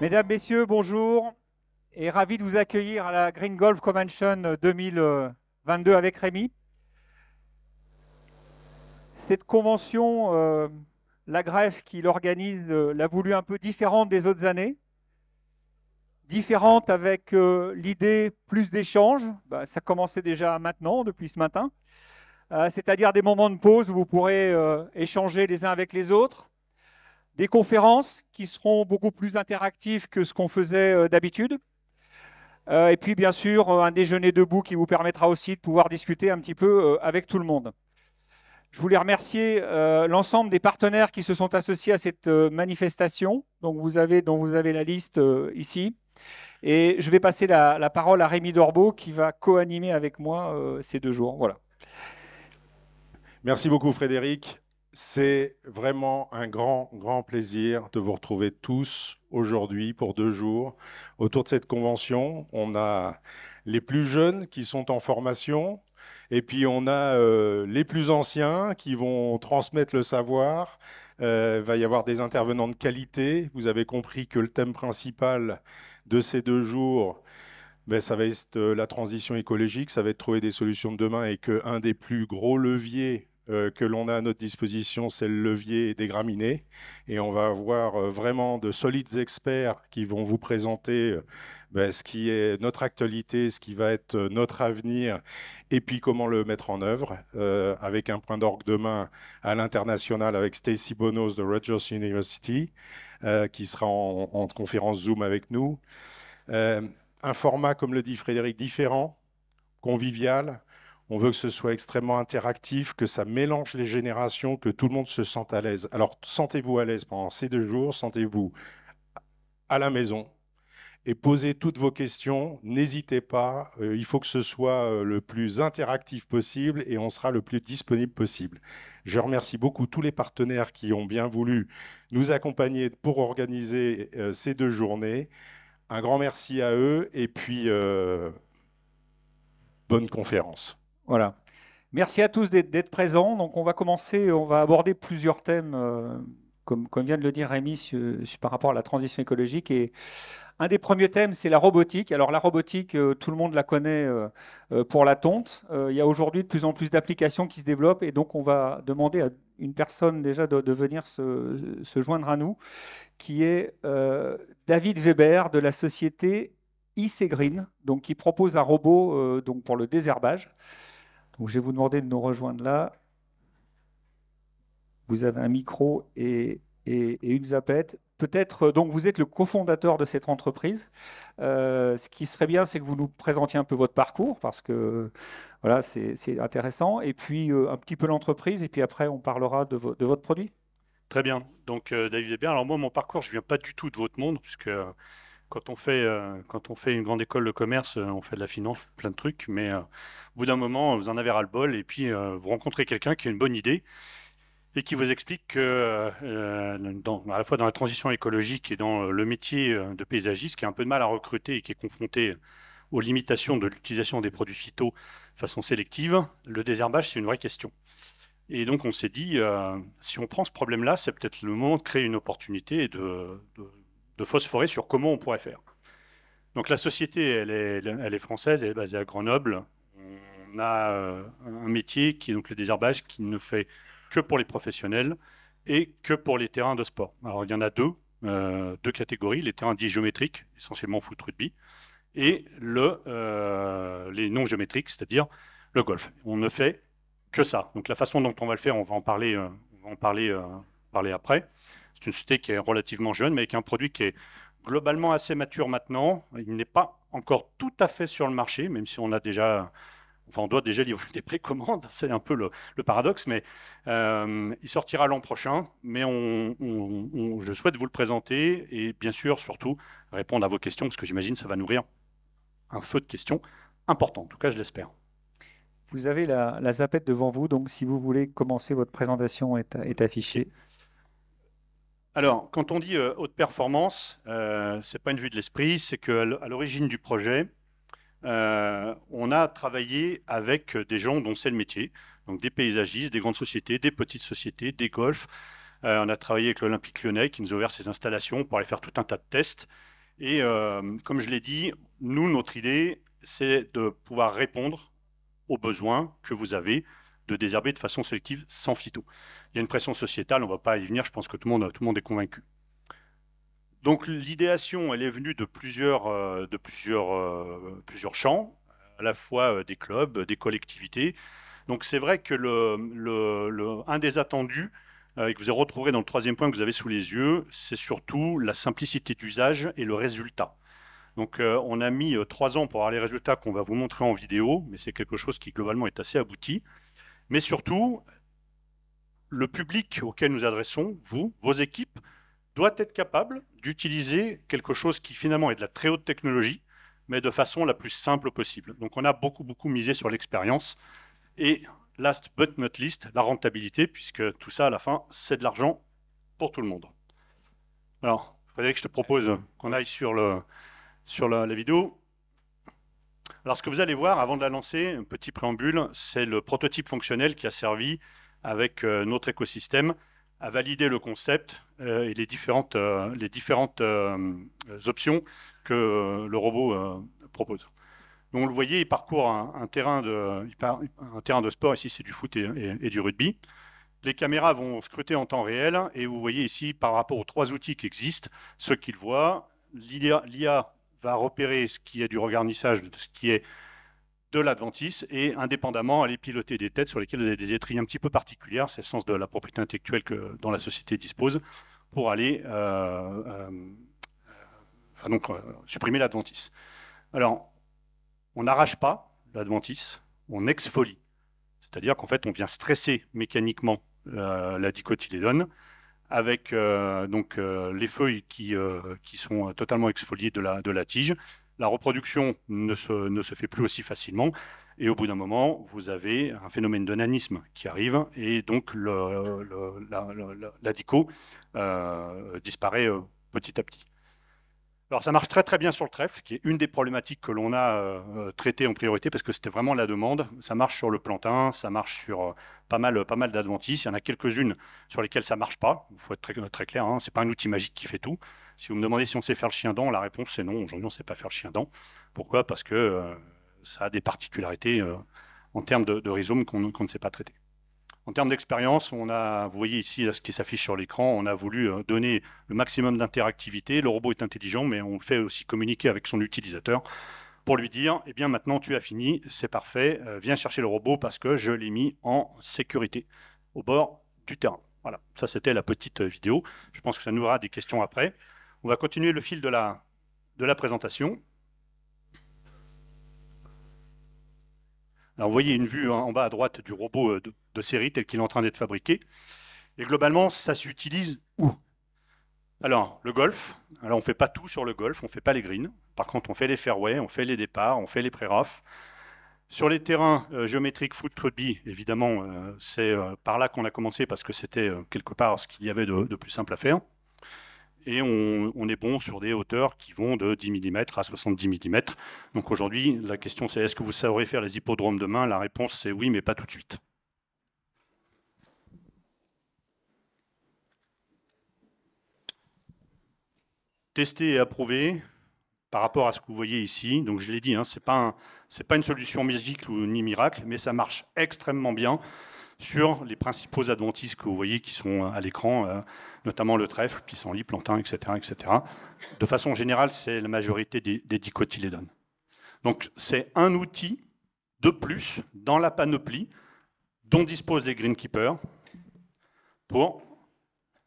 Mesdames, Messieurs, bonjour et ravi de vous accueillir à la Green Golf Convention 2022 euh, euh, avec Rémi. Cette convention, euh, la greffe qui l'organise l'a voulu un peu différente des autres années, différente avec l'idée plus d'échanges, bah, ça commençait déjà maintenant, depuis ce matin, c'est-à-dire des moments de pause où vous pourrez échanger les uns avec les autres, des conférences qui seront beaucoup plus interactives que ce qu'on faisait euh, d'habitude. Euh, et puis, bien sûr, euh, un déjeuner debout qui vous permettra aussi de pouvoir discuter un petit peu avec tout le monde. Je voulais remercier l'ensemble des partenaires qui se sont associés à cette manifestation, donc vous avez, dont vous avez la liste ici. Et je vais passer la, parole à Rémi Dorbeau qui va co-animer avec moi ces deux jours. Voilà. Merci beaucoup Frédéric. C'est vraiment un grand, grand plaisir de vous retrouver tous aujourd'hui pour deux jours autour de cette convention. On a les plus jeunes qui sont en formation et puis on a euh, les plus anciens qui vont transmettre le savoir. Euh, il va y avoir des intervenants de qualité. Vous avez compris que le thème principal de ces deux jours, ben, ça va être euh, la transition écologique, ça va être trouver des solutions de demain et que qu'un des plus gros leviers euh, que l'on a à notre disposition, c'est le levier des graminées. Et on va avoir euh, vraiment de solides experts qui vont vous présenter euh, ben, ce qui est notre actualité, ce qui va être notre avenir, et puis comment le mettre en œuvre, avec un point d'orgue demain à l'international avec Stacy Bonos de Rogers University, qui sera en, conférence Zoom avec nous. un format, comme le dit Frédéric, différent, convivial, on veut que ce soit extrêmement interactif, que ça mélange les générations, que tout le monde se sente à l'aise. Alors sentez-vous à l'aise pendant ces deux jours, sentez-vous à la maison et posez toutes vos questions. N'hésitez pas, euh, il faut que ce soit euh, le plus interactif possible et on sera le plus disponible possible. Je remercie beaucoup tous les partenaires qui ont bien voulu nous accompagner pour organiser euh, ces deux journées. Un grand merci à eux et puis bonne conférence. Voilà. Merci à tous d'être présents. Donc, on va commencer, on va aborder plusieurs thèmes, euh, comme, vient de le dire Rémi, par rapport à la transition écologique. Et un des premiers thèmes, c'est la robotique. Alors, la robotique, euh, tout le monde la connaît euh, pour la tonte. il y a aujourd'hui de plus en plus d'applications qui se développent. Et donc, on va demander à une personne déjà de, venir se, joindre à nous, qui est David Weber de la société IC donc, qui propose un robot donc, pour le désherbage je vais vous demander de nous rejoindre là. Vous avez un micro et, une zapette. Peut-être, donc vous êtes le cofondateur de cette entreprise. Euh, ce qui serait bien, c'est que vous nous présentiez un peu votre parcours, parce que voilà, c'est intéressant. Et puis euh, un petit peu l'entreprise, et puis après, on parlera de, votre produit. Très bien. Donc, euh, David David bien. alors moi, mon parcours, je ne viens pas du tout de votre monde, puisque quand on fait euh, quand on fait une grande école de commerce, euh, on fait de la finance, plein de trucs, mais euh, au bout d'un moment, vous en avez ras le bol et puis vous rencontrez quelqu'un qui a une bonne idée et qui vous explique que à la fois dans la transition écologique et dans le métier de paysagiste, qui a un peu de mal à recruter et qui est confronté aux limitations de l'utilisation des produits phyto de façon sélective, le désherbage c'est une vraie question. Et donc on s'est dit, si on prend ce problème-là, c'est peut-être le moment de créer une opportunité et de de phosphorer sur comment on pourrait faire. Donc la société, elle est, elle est française, elle est basée à Grenoble. On a euh, un métier qui est donc le désherbage qui ne fait que pour les professionnels et que pour les terrains de sport. Alors il y en a deux, euh, deux catégories, les terrains dits géométriques, essentiellement foot rugby, et le, euh, les non géométriques, c'est-à-dire le golf. On ne fait que ça. Donc la façon dont on va le faire, on va en parler, on va en parler, parler après. C'est une société qui est relativement jeune, mais avec un produit qui est globalement assez mature maintenant. Il n'est pas encore tout à fait sur le marché, même si on a déjà enfin on doit déjà livrer des précommandes, c'est un peu le, paradoxe, mais euh, il sortira l'an prochain, mais je souhaite vous le présenter et bien sûr, surtout, répondre à vos questions, parce que j'imagine que ça va nourrir un feu de questions important, en tout cas je l'espère. Vous avez la, zapette devant vous, donc si vous voulez commencer, votre présentation est affichée. Alors, quand on dit euh, haute performance, euh, ce n'est pas une vue de l'esprit, c'est qu'à l'origine du projet, euh, on a travaillé avec euh, des gens dont c'est le métier, donc des paysagistes, des grandes sociétés, des petites sociétés, des golfs. on a travaillé avec l'Olympique lyonnais qui nous a ouvert ses installations pour aller faire tout un tas de tests. Et comme je l'ai dit, nous, notre idée, c'est de pouvoir répondre aux besoins que vous avez, de désherber de façon sélective sans phyto. Il y a une pression sociétale, on ne va pas y venir, je pense que tout le monde, est convaincu. Donc l'idéation, elle est venue de plusieurs, euh, de plusieurs, euh, plusieurs champs, à la fois euh, des clubs, des collectivités. Donc c'est vrai que le, le, un des attendus et que vous retrouverez dans le troisième point que vous avez sous les yeux, c'est surtout la simplicité d'usage et le résultat. Donc on a mis trois ans pour avoir les résultats qu'on va vous montrer en vidéo, mais c'est quelque chose qui globalement est assez abouti mais surtout, le public auquel nous adressons, vous, vos équipes, doit être capable d'utiliser quelque chose qui finalement est de la très haute technologie, mais de façon la plus simple possible. Donc on a beaucoup, beaucoup misé sur l'expérience. Et last but not least, la rentabilité, puisque tout ça, à la fin, c'est de l'argent pour tout le monde. Alors, il fallait que je te propose qu'on aille sur, le, sur la, la vidéo. Alors ce que vous allez voir avant de la lancer, un petit préambule, c'est le prototype fonctionnel qui a servi avec euh, notre écosystème à valider le concept euh, et les différentes, euh, les différentes options que le robot propose. Donc vous voyez, il parcourt un, terrain, de, un terrain de sport, ici c'est du foot et, du rugby. Les caméras vont scruter en temps réel et vous voyez ici par rapport aux trois outils qui existent, ce qu'il voit, l'IA va repérer ce qui est du regarnissage, ce qui est de l'Adventice et indépendamment aller piloter des têtes sur lesquelles vous avez des étriers un petit peu particulières, c'est le sens de la propriété intellectuelle que dont la société dispose, pour aller euh, euh, enfin donc, euh, supprimer l'Adventice. Alors, on n'arrache pas l'Adventice, on exfolie. C'est-à-dire qu'en fait, on vient stresser mécaniquement la dicotylédone avec euh, donc euh, les feuilles qui, euh, qui sont totalement exfoliées de la, de la tige. La reproduction ne se, ne se fait plus aussi facilement. Et au bout d'un moment, vous avez un phénomène de nanisme qui arrive et donc le, la, disparaît petit à petit. Alors ça marche très très bien sur le trèfle, qui est une des problématiques que l'on a euh, euh, traitées en priorité, parce que c'était vraiment la demande. Ça marche sur le plantain, ça marche sur euh, pas mal, pas mal d'adventices. Il y en a quelques-unes sur lesquelles ça ne marche pas. Il faut être très, très clair, hein. ce n'est pas un outil magique qui fait tout. Si vous me demandez si on sait faire le chien dent, la réponse c'est non. Aujourd'hui on ne sait pas faire le chien dent. Pourquoi Parce que ça a des particularités en termes de, de rhizome qu'on ne sait pas traiter. En termes d'expérience, on a, vous voyez ici ce qui s'affiche sur l'écran, on a voulu euh, donner le maximum d'interactivité. Le robot est intelligent, mais on le fait aussi communiquer avec son utilisateur pour lui dire, eh bien maintenant tu as fini, c'est parfait, euh, viens chercher le robot parce que je l'ai mis en sécurité au bord du terrain. Voilà, ça c'était la petite euh, vidéo. Je pense que ça nous aura des questions après. On va continuer le fil de la, de la présentation. Alors vous voyez une vue en bas à droite du robot euh, de, série tel qu'il est en train d'être fabriqué. Et globalement, ça s'utilise où Alors, le golf. Alors, on ne fait pas tout sur le golf, on ne fait pas les greens. Par contre, on fait les fairways, on fait les départs, on fait les pré roughs Sur les terrains euh, géométriques foot rugby, évidemment, euh, c'est par là qu'on a commencé parce que c'était quelque part ce qu'il y avait de plus simple à faire et on, est bon sur des hauteurs qui vont de 10 mm à 70 mm. Donc aujourd'hui, la question c'est est-ce que vous saurez faire les hippodromes demain La réponse c'est oui, mais pas tout de suite. Tester et approuver par rapport à ce que vous voyez ici. Donc je l'ai dit, hein, ce n'est pas, une solution magique ou, ni miracle, mais ça marche extrêmement bien sur les principaux adventices que vous voyez qui sont euh, à l'écran, euh, notamment le trèfle, pissenlit, plantain, etc., etc. De façon générale, c'est la majorité des, dicotylédones. Donc c'est un outil de plus dans la panoplie dont disposent les greenkeepers pour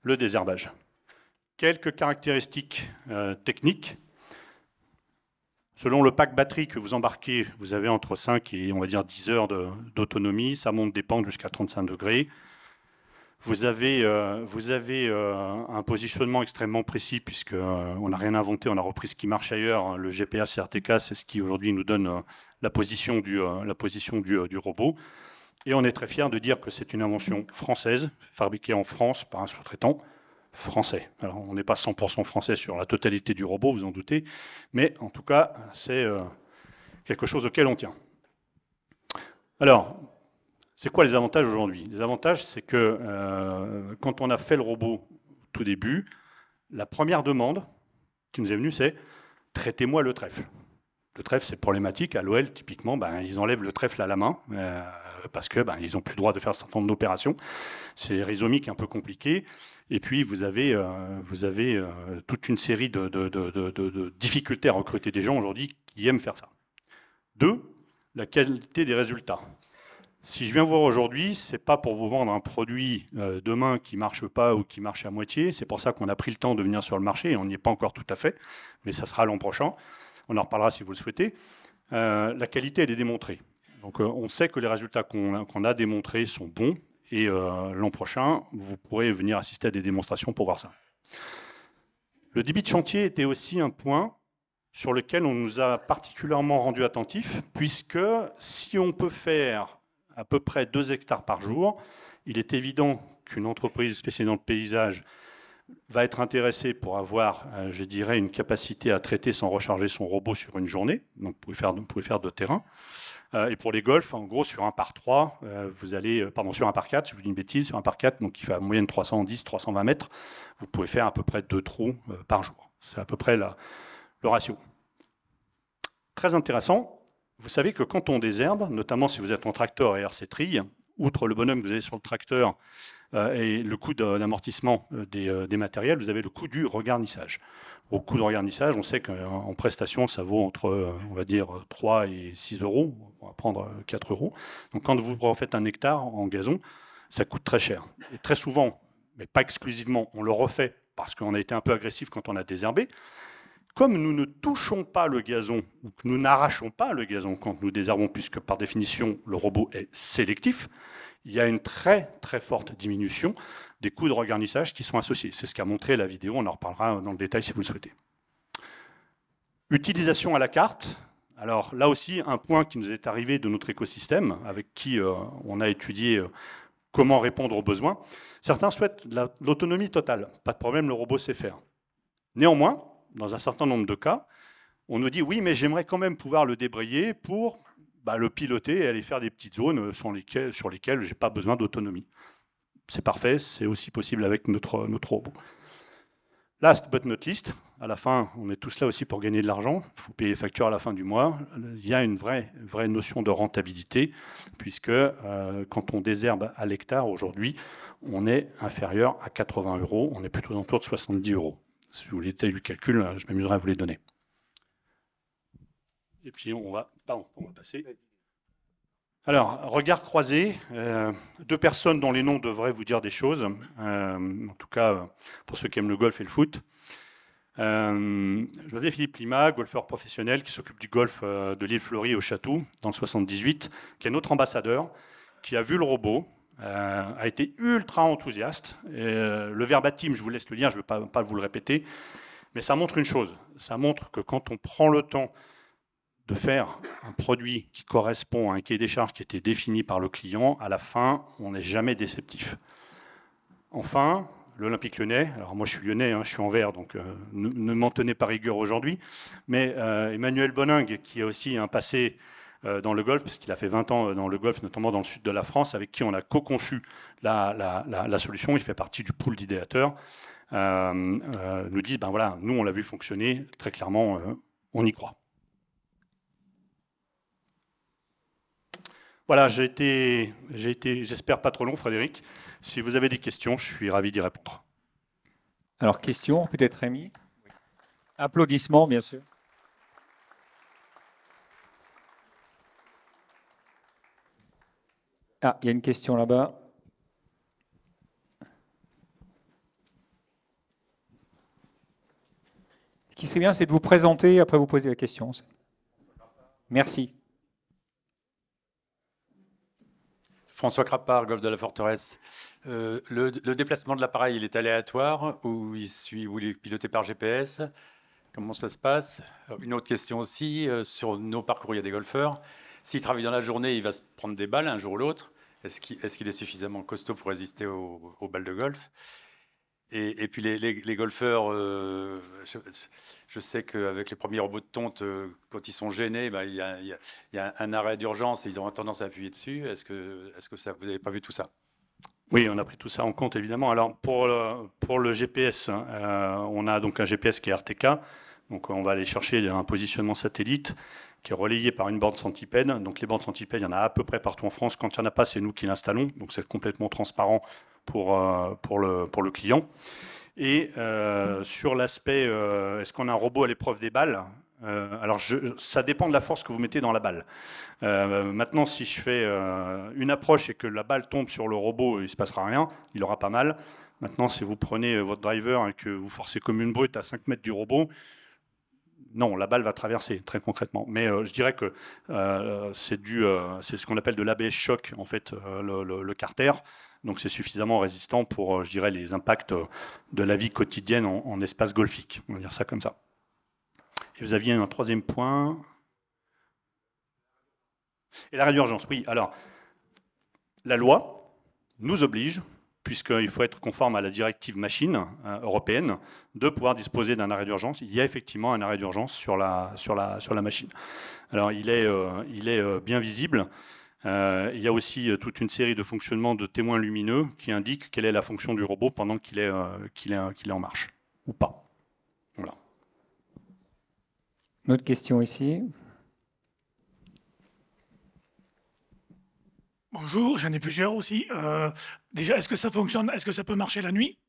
le désherbage. Quelques caractéristiques euh, techniques Selon le pack batterie que vous embarquez, vous avez entre 5 et on va dire 10 heures d'autonomie. Ça monte des pentes jusqu'à 35 degrés. Vous avez, euh, vous avez euh, un positionnement extrêmement précis puisque euh, on n'a rien inventé, on a repris ce qui marche ailleurs. Le GPS RTK, c'est ce qui aujourd'hui nous donne la position, du, la position du, robot. Et on est très fier de dire que c'est une invention française, fabriquée en France par un sous-traitant français. Alors, on n'est pas 100% français sur la totalité du robot, vous en doutez, mais en tout cas, c'est euh, quelque chose auquel on tient. Alors, c'est quoi les avantages aujourd'hui Les avantages, c'est que euh, quand on a fait le robot tout début, la première demande qui nous est venue, c'est traitez-moi le trèfle. Le trèfle, c'est problématique. À l'OL, typiquement, ben, ils enlèvent le trèfle à la main. Euh, euh, parce que ben, ils n'ont plus le droit de faire un certain nombre d'opérations. C'est rhizomique, un peu compliqué. Et puis vous avez, euh, vous avez euh, toute une série de, difficultés à recruter des gens aujourd'hui qui aiment faire ça. Deux, la qualité des résultats. Si je viens voir aujourd'hui, ce n'est pas pour vous vendre un produit demain qui ne marche pas ou qui marche à moitié. C'est pour ça qu'on a pris le temps de venir sur le marché on n'y est pas encore tout à fait, mais ça sera l'an prochain. On en reparlera si vous le souhaitez. la qualité, elle est démontrée. Donc euh, on sait que les résultats qu'on a démontrés sont bons et euh, l'an prochain, vous pourrez venir assister à des démonstrations pour voir ça. Le débit de chantier était aussi un point sur lequel on nous a particulièrement rendu attentifs, puisque si on peut faire à peu près 2 hectares par jour, il est évident qu'une entreprise spécialisée dans le paysage va être intéressé pour avoir, euh, je dirais, une capacité à traiter sans recharger son robot sur une journée. Donc, vous pouvez faire, vous pouvez faire de terrain. Euh, et pour les golfs, en gros, sur un par trois, euh, vous allez, pardon, sur un par 4, je vous dis une bêtise, sur un par 4, donc qui fait en moyenne 310, 320 mètres, vous pouvez faire à peu près deux trous par jour. C'est à peu près le ratio. Très intéressant. Vous savez que quand on désherbe, notamment si vous êtes en tracteur et RC outre le bonhomme que vous avez sur le tracteur, euh, et le coût d'amortissement euh, euh, des, matériels, vous avez le coût du regarnissage. Au coût de regarnissage, on sait qu'en prestation, ça vaut entre, on va dire, 3 et 6 euros. On va prendre 4 euros. Donc quand vous refaites un hectare en gazon, ça coûte très cher. Et très souvent, mais pas exclusivement, on le refait parce qu'on a été un peu agressif quand on a désherbé. Comme nous ne touchons pas le gazon, ou que nous n'arrachons pas le gazon quand nous désherbons, puisque par définition le robot est sélectif, il y a une très très forte diminution des coûts de regarnissage qui sont associés. C'est ce qu'a montré la vidéo, on en reparlera dans le détail si vous le souhaitez. Utilisation à la carte. Alors là aussi, un point qui nous est arrivé de notre écosystème, avec qui euh, on a étudié euh, comment répondre aux besoins. Certains souhaitent l'autonomie totale. Pas de problème, le robot sait faire. Néanmoins, dans un certain nombre de cas, on nous dit oui, mais j'aimerais quand même pouvoir le débrayer pour bah, le piloter et aller faire des petites zones euh, sur lesquelles, sur je n'ai pas besoin d'autonomie. C'est parfait, c'est aussi possible avec notre, robot. Last but not least, à la fin, on est tous là aussi pour gagner de l'argent. Il faut payer les factures à la fin du mois. Il y a une vraie, vraie notion de rentabilité, puisque euh, quand on désherbe à l'hectare aujourd'hui, on est inférieur à 80 euros. On est plutôt autour de 70 euros. Si vous voulez du calcul, euh, je m'amuserai à vous les donner. Et puis on va, passer. Alors, regard croisé, euh, deux personnes dont les noms devraient vous dire des choses, euh, en tout cas euh, pour ceux qui aiment le golf et le foot. Euh, José Philippe Lima, golfeur professionnel qui s'occupe du golf de l'île Fleury au Château dans le 78, qui est notre ambassadeur, qui a vu le robot, a été ultra enthousiaste. le verbatim, je vous laisse le lien, je ne vais pas vous le répéter, mais ça montre une chose, ça montre que quand on prend le temps de faire un produit qui correspond à un cahier des charges qui était défini par le client, à la fin, on n'est jamais déceptif. Enfin, l'Olympique lyonnais, alors moi je suis lyonnais, hein, je suis en vert, donc euh, ne, m'en tenez pas rigueur aujourd'hui, mais euh, Emmanuel Boningue, qui a aussi un passé euh, dans le golf, parce qu'il a fait 20 ans dans le golf, notamment dans le sud de la France, avec qui on a co-conçu la, solution, il fait partie du pool d'idéateurs, nous dit, ben voilà, nous on l'a vu fonctionner, très clairement, on y croit. Voilà, j'ai été, j'espère, pas trop long, Frédéric. Si vous avez des questions, je suis ravi d'y répondre. Alors, question peut-être Rémi Applaudissements, bien sûr. Ah, il y a une question là-bas. Ce qui serait bien, c'est de vous présenter, après vous poser la question. Merci. François Crappard, Golf de la Forteresse. Euh, le, déplacement de l'appareil, il est aléatoire ou il, est piloté par GPS Comment ça se passe Une autre question aussi, euh, sur nos parcours, il y a des golfeurs. S'il travaille dans la journée, il va se prendre des balles un jour ou l'autre. Est-ce qu'il est, suffisamment costaud pour résister aux balles de golf et, puis les, golfeurs, euh, je, sais qu'avec les premiers robots de tonte, euh, quand ils sont gênés, bah, il y, a un arrêt d'urgence et ils ont tendance à appuyer dessus. Est-ce que, est -ce que ça, vous n'avez pas vu tout ça oui, on a pris tout ça en compte évidemment. Alors pour le, pour le GPS, hein, euh, on a donc un GPS qui est RTK, donc on va aller chercher un positionnement satellite qui est relayé par une borne centipède. Donc les bornes centipèdes, il y en a à peu près partout en France. Quand il n'y en a pas, c'est nous qui l'installons, donc c'est complètement transparent pour, euh, pour, le, pour le client. Et euh, sur l'aspect, euh, est-ce qu'on a un robot à l'épreuve des balles Alors, je, ça dépend de la force que vous mettez dans la balle. maintenant, si je fais une approche et que la balle tombe sur le robot, il ne se passera rien, il aura pas mal. Maintenant, si vous prenez votre driver et que vous forcez comme une brute à 5 mètres du robot, non, la balle va traverser très concrètement. Mais euh, je dirais que euh, c'est dû euh, c'est ce qu'on appelle de l'ABS choc en fait, le, carter. Donc c'est suffisamment résistant pour, je dirais, les impacts de la vie quotidienne en, espace golfique. On va dire ça comme ça. Et vous aviez un troisième point. Et la d'urgence, oui. Alors, la loi nous oblige puisqu'il faut être conforme à la directive machine euh, européenne, de pouvoir disposer d'un arrêt d'urgence. Il y a effectivement un arrêt d'urgence sur la, sur, la, sur la machine. Alors il est, euh, il est euh, bien visible. il y a aussi toute une série de fonctionnements de témoins lumineux qui indiquent quelle est la fonction du robot pendant qu'il est, qu'il qu'il est en marche, ou pas. Voilà. Une autre question ici. Bonjour, j'en ai plusieurs aussi. Déjà, est-ce que ça fonctionne Est-ce que ça peut marcher la nuit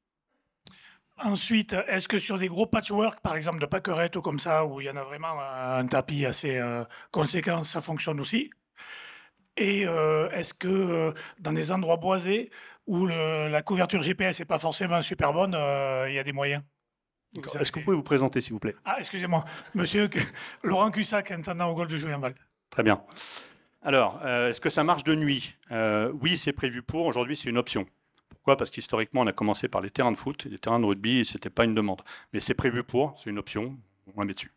Ensuite, est-ce que sur des gros patchwork, par exemple de pâquerettes ou comme ça, où il y en a vraiment euh, un tapis assez euh, conséquent, ça fonctionne aussi Et euh, est-ce que dans des endroits boisés où la couverture GPS n'est pas forcément super bonne, il y a des moyens Est-ce que vous pouvez vous présenter, s'il vous plaît Ah, excusez-moi. Monsieur Laurent Cussac, intendant au Golfe de Julien Très bien. Alors, euh, est-ce que ça marche de nuit euh, Oui, c'est prévu pour. Aujourd'hui, c'est une option. Pourquoi Parce qu'historiquement, on a commencé par les terrains de foot, et les terrains de rugby, ce n'était pas une demande. Mais c'est prévu pour, c'est une option, on la met dessus.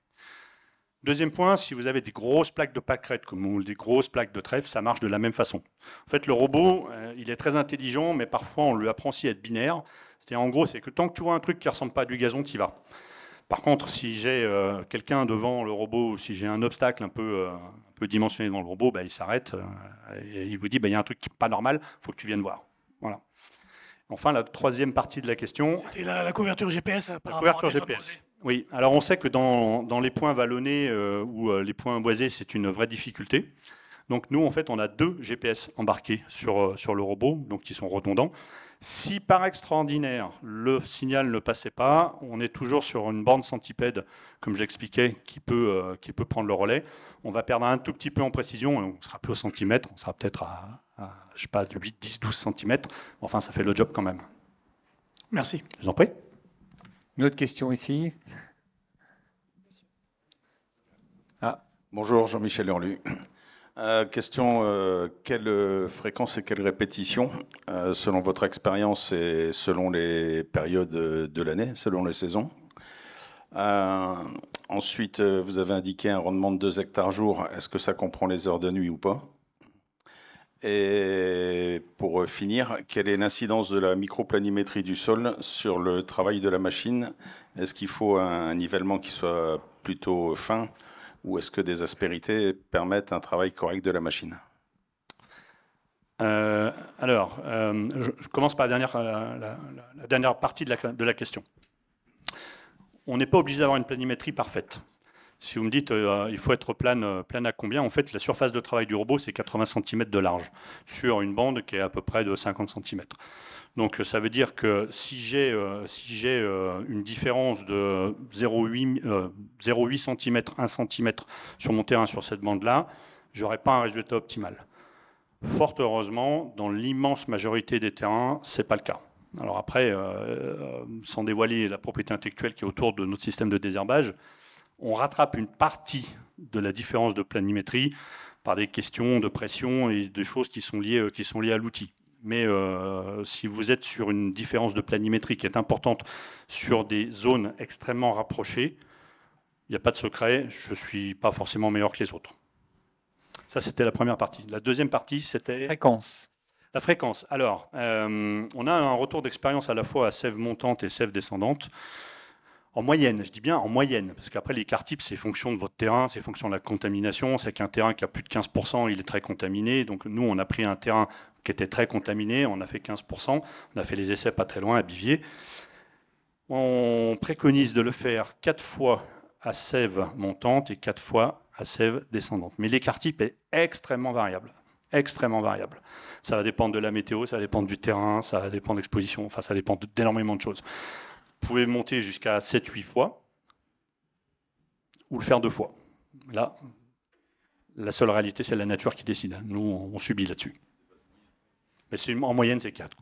Deuxième point, si vous avez des grosses plaques de pâquerettes, comme des grosses plaques de trèfle, ça marche de la même façon. En fait, le robot, euh, il est très intelligent, mais parfois on lui apprend aussi à être binaire. C'est-à-dire, en gros, c'est que tant que tu vois un truc qui ressemble pas à du gazon, tu y vas. Par contre, si j'ai euh, quelqu'un devant le robot, si j'ai un obstacle un peu, euh, peu dimensionné devant le robot, bah, il s'arrête euh, et il vous dit, bah, il y a un truc qui n'est pas normal, il faut que tu viennes voir. Voilà. Enfin, la troisième partie de la question. C'était la, couverture GPS. Par la couverture GPS. Oui, alors on sait que dans, dans les points vallonnés ou les points boisés, c'est une vraie difficulté. Donc nous, en fait, on a deux GPS embarqués sur, sur le robot, donc qui sont redondants. Si par extraordinaire, le signal ne passait pas, on est toujours sur une bande centipède, comme j'expliquais, qui, euh, qui peut, prendre le relais. On va perdre un tout petit peu en précision, on ne sera plus au centimètre, on sera peut-être à, je sais pas, 8, 10, 12 centimètres. Enfin, ça fait le job quand même. Merci. Je vous en prie. Une autre question ici ah. Bonjour, Jean-Michel Orlu. Euh, question euh, quelle euh, fréquence et quelle répétition, selon votre expérience et selon les périodes de l'année, selon les saisons Ensuite, vous avez indiqué un rendement de 2 hectares jour. Est-ce que ça comprend les heures de nuit ou pas et pour finir, quelle est l'incidence de la microplanimétrie du sol sur le travail de la machine Est-ce qu'il faut un nivellement qui soit plutôt fin ou est-ce que des aspérités permettent un travail correct de la machine euh, alors, euh, je, commence par la dernière, partie de de la question. On n'est pas obligé d'avoir une planimétrie parfaite. Si vous me dites euh, ah, il faut être euh, plane, à combien En fait, la surface de travail du robot, c'est 80 cm de large sur une bande qui est à peu près de 50 cm. Donc euh, ça veut dire que si j'ai si une différence de 0,8 cm, 1 cm sur mon terrain, sur cette bande-là, je n'aurai pas un résultat optimal. Fort heureusement, dans l'immense majorité des terrains, ce n'est pas le cas. Alors après, sans dévoiler la propriété intellectuelle qui est autour de notre système de désherbage, on rattrape une partie de la différence de planimétrie par des questions de pression et des choses qui sont liées, euh, qui sont liées à l'outil. Mais euh, si vous êtes sur une différence de planimétrie qui est importante sur des zones extrêmement rapprochées, il n'y a pas de secret, je ne suis pas forcément meilleur que les autres. Ça, c'était la première partie. La deuxième partie, c'était... Fréquence. La fréquence. Alors, euh, on a un retour d'expérience à la fois à sève montante et sève descendante en moyenne, je dis bien en moyenne, parce qu'après l'écart type, c'est fonction de votre terrain, c'est fonction de la contamination. C'est qu'un terrain qui a plus de 15%, il est très contaminé. Donc nous, on a pris un terrain qui était très contaminé, on a fait 15%, on a fait les essais pas très loin à Bivier. On préconise de le faire 4 fois à sève montante et quatre fois à sève descendante. Mais l'écart type est extrêmement variable extrêmement variable. Ça va dépendre de la météo, ça va dépendre du terrain, ça va dépendre d'exposition, enfin ça dépend d'énormément de choses pouvez monter jusqu'à 7-8 fois ou le faire deux fois. Là, la seule réalité, c'est la nature qui décide. Nous, on subit là-dessus. Mais c'est en moyenne, c'est 4.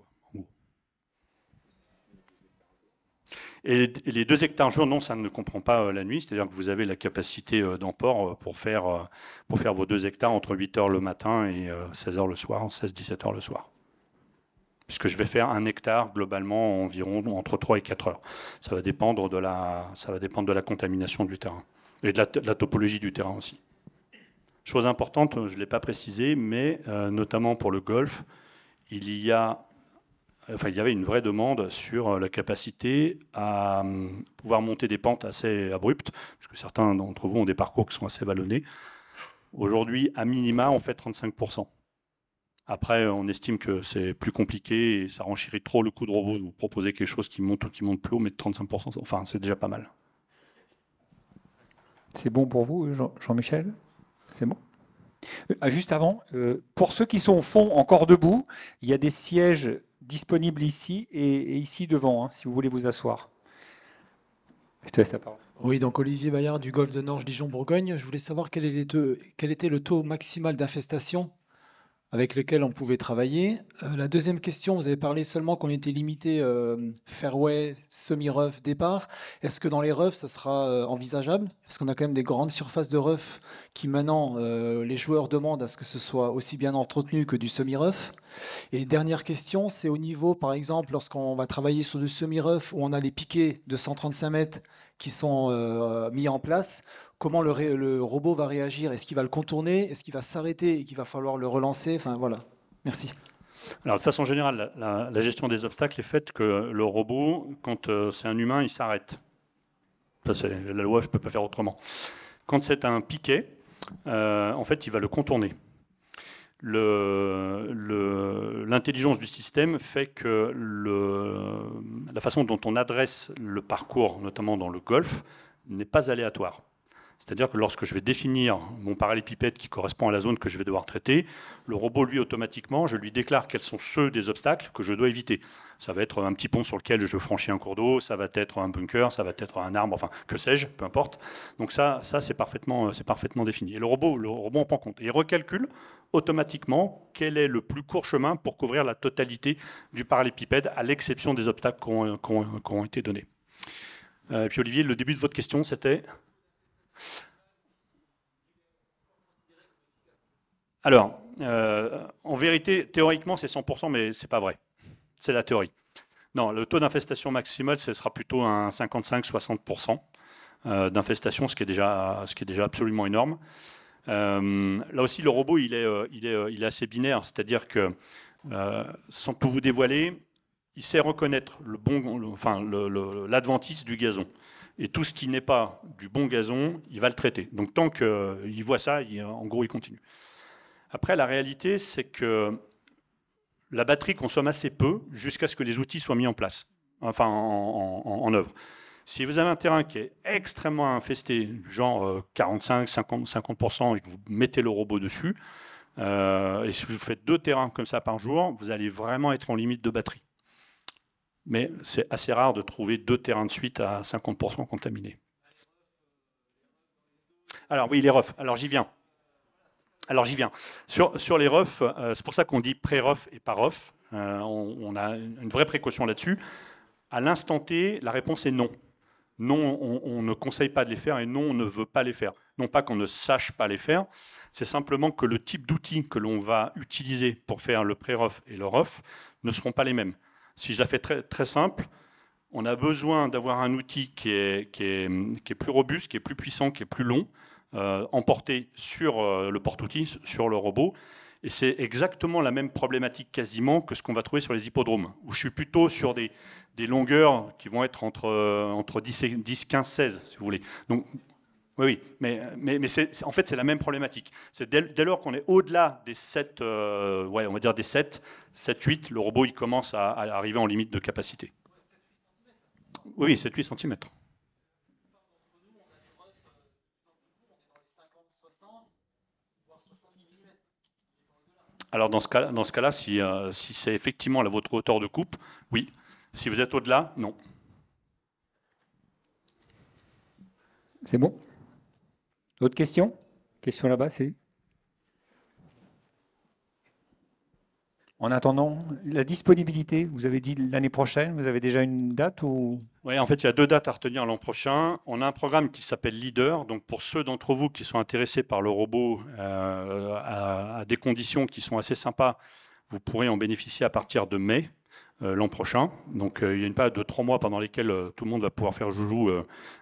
Et les 2 hectares jour, non, ça ne comprend pas euh, la nuit, c'est-à-dire que vous avez la capacité euh, d'emport euh, pour faire, pour faire vos 2 hectares entre 8 h le matin et 16 h le soir, 16-17 h le soir puisque je vais faire un hectare globalement environ entre 3 et 4 heures. Ça va dépendre de la, ça va dépendre de la contamination du terrain et de la, topologie du terrain aussi. Chose importante, je ne l'ai pas précisé, mais euh, notamment pour le golf, il y a Enfin, il y avait une vraie demande sur euh, la capacité à euh, pouvoir monter des pentes assez abruptes, puisque certains d'entre vous ont des parcours qui sont assez vallonnés. Aujourd'hui, à minima, on fait 35%. Après, on estime que c'est plus compliqué et ça renchérit trop le coup de robot de vous proposer quelque chose qui monte ou qui monte plus haut, mais de 35%, enfin, c'est déjà pas mal. C'est bon pour vous, Jean-Michel C'est bon euh, ah, Juste avant, euh, pour ceux qui sont au fond encore debout, il y a des sièges disponibles ici et, ici devant, hein, si vous voulez vous asseoir. Je te laisse la parole. Oui, donc Olivier Bayard du Golfe de Norge, Dijon, Bourgogne. Je voulais savoir quel était le taux maximal d'infestation avec lesquels on pouvait travailler. Euh, la deuxième question, vous avez parlé seulement qu'on était limité euh, fairway, semi-rough, départ. Est-ce que dans les roughs, ça sera euh, envisageable Parce qu'on a quand même des grandes surfaces de rough qui maintenant, les joueurs demandent à ce que ce soit aussi bien entretenu que du semi-rough. Et dernière question, c'est au niveau, par exemple, lorsqu'on va travailler sur du semi-rough où on a les piquets de 135 mètres qui sont mis en place comment le, robot va réagir. Est-ce qu'il va le contourner Est-ce qu'il va s'arrêter et qu'il va falloir le relancer Enfin voilà. Merci. Alors, de façon générale, la, gestion des obstacles est faite que le robot, quand euh, c'est un humain, il s'arrête. c'est la loi, je ne peux pas faire autrement. Quand c'est un piquet, euh, en fait, il va le contourner. L'intelligence du système fait que la façon dont on adresse le parcours, notamment dans le golf, n'est pas aléatoire. C'est-à-dire que lorsque je vais définir mon parallépipède qui correspond à la zone que je vais devoir traiter, le robot, lui, automatiquement, je lui déclare quels sont ceux des obstacles que je dois éviter. Ça va être un petit pont sur lequel je franchis un cours d'eau, ça va être un bunker, ça va être un arbre, enfin, que sais-je, peu importe. Donc ça, ça c'est parfaitement, euh, parfaitement défini. Et le robot, le robot en prend compte. Et il recalcule automatiquement quel est le plus court chemin pour couvrir la totalité du parallépipède, à l'exception des obstacles qui ont, été donnés. Euh, et puis Olivier, le début de votre question, c'était alors, euh, en vérité, théoriquement, c'est 100%, mais ce n'est pas vrai. C'est la théorie. Non, le taux d'infestation maximal, ce sera plutôt un 55-60% euh, d'infestation, ce, qui est déjà, ce qui est déjà absolument énorme. Euh, là aussi, le robot, il est, il est, il assez binaire, c'est-à-dire que, sans tout vous dévoiler, il sait reconnaître le bon, enfin, l'adventice du gazon et tout ce qui n'est pas du bon gazon, il va le traiter. Donc tant qu'il euh, voit ça, il, euh, en gros, il continue. Après, la réalité, c'est que la batterie consomme assez peu jusqu'à ce que les outils soient mis en place, enfin en, œuvre. Si vous avez un terrain qui est extrêmement infesté, genre 45, 50, 50% et que vous mettez le robot dessus, euh, et si vous faites deux terrains comme ça par jour, vous allez vraiment être en limite de batterie mais c'est assez rare de trouver deux terrains de suite à 50% contaminés. Alors oui, les refs, alors j'y viens. Alors j'y viens. Sur, sur les refs, euh, c'est pour ça qu'on dit pré-ref et pas ref. Euh, on, a une vraie précaution là-dessus. À l'instant T, la réponse est non. Non, on, on, ne conseille pas de les faire et non, on ne veut pas les faire. Non pas qu'on ne sache pas les faire, c'est simplement que le type d'outils que l'on va utiliser pour faire le pré-ref et le ref ne seront pas les mêmes. Si je la fais très, très simple, on a besoin d'avoir un outil qui est, qui, est, plus robuste, qui est plus puissant, qui est plus long, euh, emporté sur euh, le porte-outils, sur le robot. Et c'est exactement la même problématique quasiment que ce qu'on va trouver sur les hippodromes, où je suis plutôt sur des, des longueurs qui vont être entre, euh, entre 10, et, 10, 15, 16, si vous voulez. Donc oui, oui, mais, mais, c'est, en fait, c'est la même problématique. C'est dès, lors qu'on est au-delà des 7, euh, ouais, on va dire des 7, 7, 8, le robot, il commence à, arriver en limite de capacité. Oui, 7, 8 cm. Alors dans ce cas dans ce cas si, euh, si c'est effectivement la, votre hauteur de coupe, oui. Si vous êtes au-delà, non. C'est bon autre question. Question là-bas, c'est En attendant, la disponibilité, vous avez dit l'année prochaine, vous avez déjà une date ou Oui, en fait, il y a deux dates à retenir l'an prochain. On a un programme qui s'appelle Leader. Donc, pour ceux d'entre vous qui sont intéressés par le robot euh, à, des conditions qui sont assez sympas, vous pourrez en bénéficier à partir de mai. Euh, l'an prochain. Donc euh, il y a une période de trois mois pendant lesquels euh, tout le monde va pouvoir faire joujou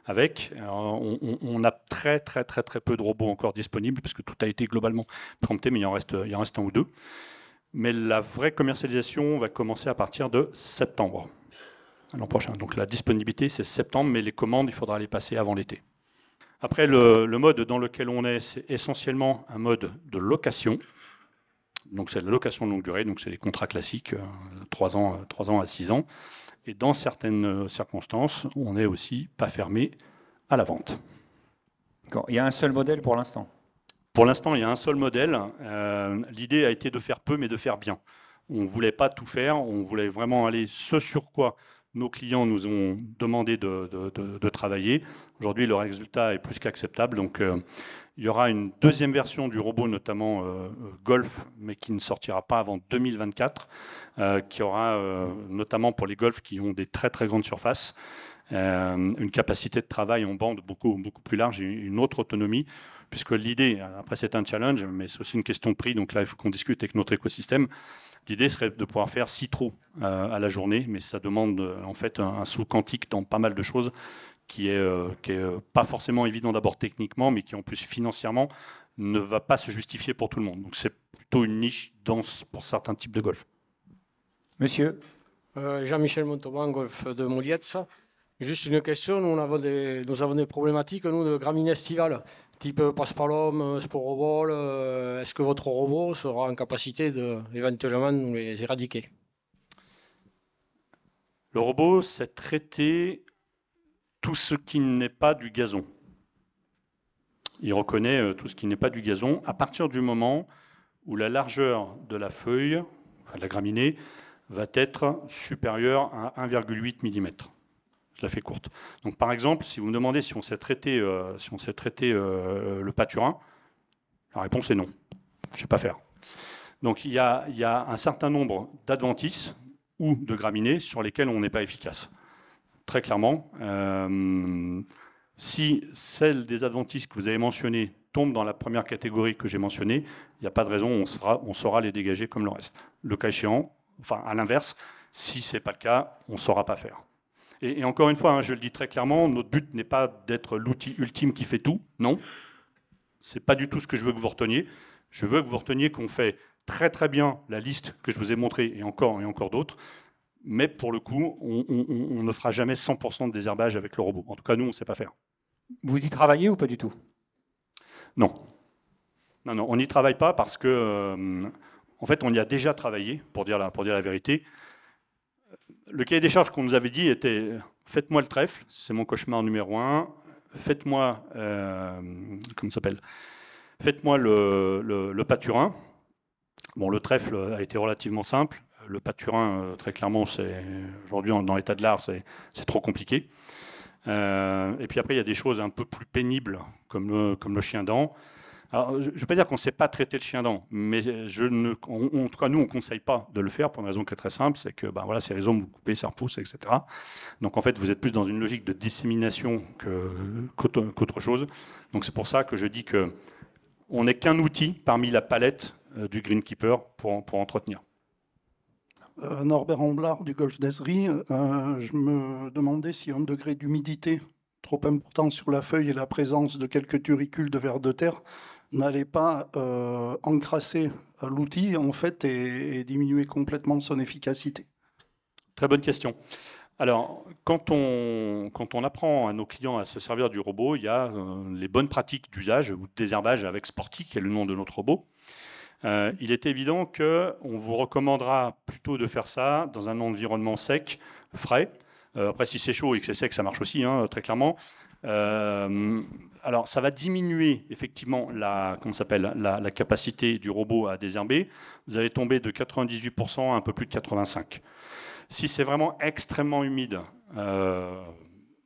avec. on, a très très très très peu de robots encore disponibles puisque tout a été globalement prompté, mais il en reste, il en reste un ou deux. Mais la vraie commercialisation va commencer à partir de septembre l'an prochain. Donc la disponibilité c'est septembre, mais les commandes il faudra les passer avant l'été. Après le, le mode dans lequel on est, c'est essentiellement un mode de location donc c'est la location de longue durée, donc c'est les contrats classiques, 3 euh, ans, euh, trois ans à 6 ans. Et dans certaines euh, circonstances, on n'est aussi pas fermé à la vente. Il y a un seul modèle pour l'instant Pour l'instant, il y a un seul modèle. L'idée a été de faire peu, mais de faire bien. On ne voulait pas tout faire, on voulait vraiment aller ce sur quoi nos clients nous ont demandé de, travailler. Aujourd'hui, le résultat est plus qu'acceptable. Donc, il y aura une deuxième version du robot, notamment euh, Golf, mais qui ne sortira pas avant 2024, euh, qui aura euh, notamment pour les Golfs qui ont des très très grandes surfaces, une capacité de travail en bande beaucoup, beaucoup plus large et une autre autonomie, puisque l'idée, après c'est un challenge, mais c'est aussi une question de prix, donc là il faut qu'on discute avec notre écosystème. L'idée serait de pouvoir faire six trous à la journée, mais ça demande en fait un, un saut quantique dans pas mal de choses qui est, euh, qui est euh, pas forcément évident d'abord techniquement, mais qui en plus financièrement ne va pas se justifier pour tout le monde. Donc c'est plutôt une niche dense pour certains types de golf. Monsieur euh, Jean-Michel Montauban, golf de Molietz. Juste une question, nous, on avons des, nous avons des problématiques, nous, de graminées estivales, type au Sporobol. Est-ce que votre robot sera en capacité de, éventuellement, nous les éradiquer Le robot s'est traité tout ce qui n'est pas du gazon. Il reconnaît euh, tout ce qui n'est pas du gazon à partir du moment où la largeur de la feuille, de la graminée, va être supérieure à 1,8 mm. Je la fais courte. Donc par exemple, si vous me demandez si on sait traiter, euh, si on euh, le pâturin, la réponse est non. Je ne sais pas faire. Donc il y a, un certain nombre d'adventices ou de graminées sur lesquelles on n'est pas efficace très clairement. Euh, si celle des adventistes que vous avez mentionnées tombe dans la première catégorie que j'ai mentionnée, il n'y a pas de raison, on, sera, on saura les dégager comme le reste. Le cas échéant, enfin à l'inverse, si ce n'est pas le cas, on ne saura pas faire. Et, encore une fois, hein, je le dis très clairement, notre but n'est pas d'être l'outil ultime qui fait tout, non. Ce n'est pas du tout ce que je veux que vous reteniez. Je veux que vous reteniez qu'on fait très très bien la liste que je vous ai montrée et encore et encore d'autres, mais pour le coup, on, ne fera jamais 100% de désherbage avec le robot. En tout cas, nous, on ne sait pas faire. Vous y travaillez ou pas du tout Non. on n'y travaille pas parce que, euh, en fait, on y a déjà travaillé, pour dire la, vérité. Le cahier des charges qu'on nous avait dit était faites-moi le trèfle, c'est mon cauchemar numéro un. Faites-moi, euh, comment s'appelle Faites-moi le, le, pâturin. Bon, le trèfle a été relativement simple le pâturin, euh, très clairement, c'est aujourd'hui dans l'état de l'art, c'est trop compliqué. Euh, et puis après, il y a des choses un peu plus pénibles, comme le, chien dent. je ne veux pas dire qu'on ne sait pas traiter le chien dent, mais je ne, nous, on ne conseille pas de le faire pour une raison qui est très simple, c'est que ben voilà, ces raisons, vous coupez, ça repousse, etc. Donc en fait, vous êtes plus dans une logique de dissémination qu'autre chose. Donc c'est pour ça que je dis que on n'est qu'un outil parmi la palette euh, du greenkeeper pour entretenir. Euh, Norbert Amblard du golfe Desri, euh, je me demandais si un degré d'humidité trop important sur la feuille et la présence de quelques turicules de vers de terre n'allait pas euh, encrasser l'outil en fait et, diminuer complètement son efficacité Très bonne question. Alors, quand on, apprend à nos clients à se servir du robot, il y a les bonnes pratiques d'usage ou de désherbage avec Sporty, qui est le nom de notre robot. Euh, il est évident qu'on vous recommandera plutôt de faire ça dans un environnement sec, frais. Euh, après, si c'est chaud et que c'est sec, ça marche aussi, hein, très clairement. Euh, alors, ça va diminuer effectivement la, comment s'appelle, capacité du robot à désherber. Vous allez tomber de 98% à un peu plus de 85%. Si c'est vraiment extrêmement humide,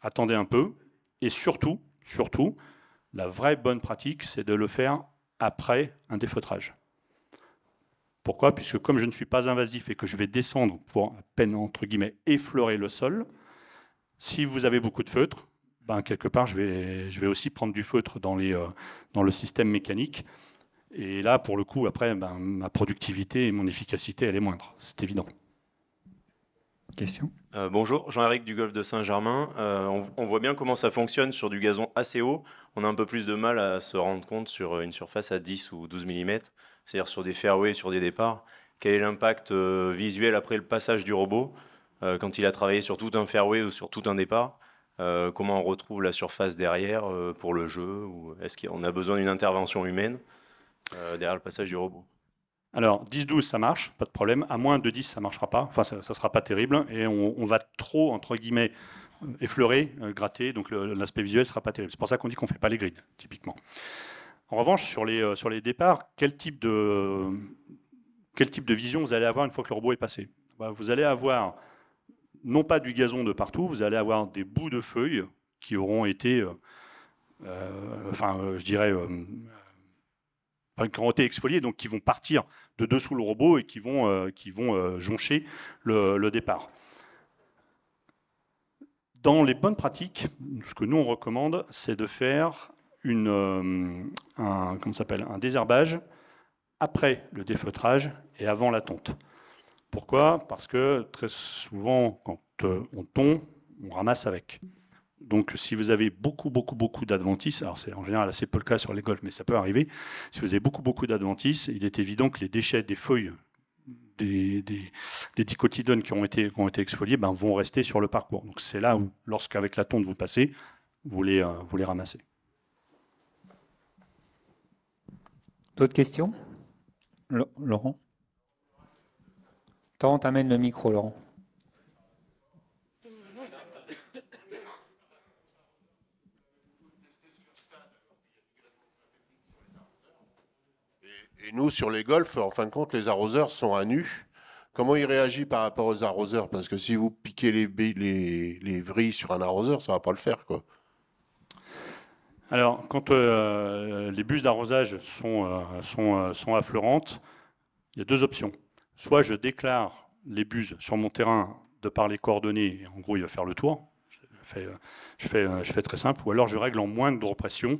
attendez un peu. Et surtout, surtout, la vraie bonne pratique, c'est de le faire après un défeutrage. Pourquoi Puisque comme je ne suis pas invasif et que je vais descendre pour à peine, entre guillemets, effleurer le sol, si vous avez beaucoup de feutres, ben, quelque part, je vais, je vais aussi prendre du feutre dans, les, euh, dans le système mécanique. Et là, pour le coup, après, ben, ma productivité et mon efficacité, elle est moindre. C'est évident. Question euh, Bonjour, Jean-Éric du Golfe de Saint-Germain. Euh, on, voit bien comment ça fonctionne sur du gazon assez haut. On a un peu plus de mal à se rendre compte sur une surface à 10 ou 12 mm c'est-à-dire sur des fairways, sur des départs. Quel est l'impact euh, visuel après le passage du robot euh, quand il a travaillé sur tout un fairway ou sur tout un départ euh, comment on retrouve la surface derrière pour le jeu ou Est-ce qu'on a besoin d'une intervention humaine derrière le passage du robot Alors, 10-12, ça marche, pas de problème. À moins de 10, ça ne marchera pas. Enfin, ça ne sera pas terrible. Et on, on, va trop, entre guillemets, effleurer, gratter. Donc, l'aspect visuel ne sera pas terrible. C'est pour ça qu'on dit qu'on ne fait pas les grids, typiquement. En revanche, sur les, euh, sur les départs, quel type, de, quel type de vision vous allez avoir une fois que le robot est passé bah, Vous allez avoir non pas du gazon de partout, vous allez avoir des bouts de feuilles qui auront été, euh, euh, enfin, je dirais, qui ont été exfoliées, donc qui vont partir de dessous le robot et qui vont, qui vont joncher le, le, départ. Dans les bonnes pratiques, ce que nous on recommande, c'est de faire une, euh, un, comment s'appelle, un désherbage après le défeutrage et avant la tonte. Pourquoi Parce que très souvent, quand euh, on tond, on ramasse avec. Donc, si vous avez beaucoup, beaucoup, beaucoup d'adventices, alors c'est en général assez peu le cas sur les golfs, mais ça peut arriver. Si vous avez beaucoup, beaucoup d'adventices, il est évident que les déchets des feuilles des, des, qui ont été, qui ont été exfoliés ben, vont rester sur le parcours. Donc, c'est là où, lorsqu'avec la tonte vous passez, vous les, euh, vous les ramassez. D'autres questions Laurent Tant amène le micro, Laurent. Et nous, sur les golfs, en fin de compte, les arroseurs sont à nu. Comment il réagit par rapport aux arroseurs Parce que si vous piquez les, les, les vrilles sur un arroseur, ça ne va pas le faire. Quoi. Alors, quand euh, les buses d'arrosage sont, affleurantes, euh, euh, il y a deux options. Soit je déclare les buses sur mon terrain de par les coordonnées, et en gros, il va faire le tour. Je fais, je très simple. Ou alors, je règle en moindre pression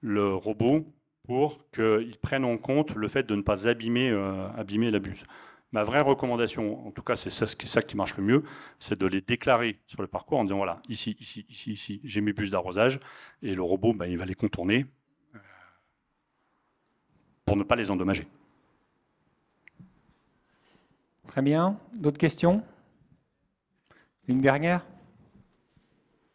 le robot pour qu'il prenne en compte le fait de ne pas abîmer, abîmer la buse. Ma vraie recommandation, en tout cas, c'est ça, qui marche le mieux, c'est de les déclarer sur le parcours en disant voilà, ici, ici, ici, ici, j'ai mes bus d'arrosage, et le robot, bah, il va les contourner euh, pour ne pas les endommager. Très bien. D'autres questions Une dernière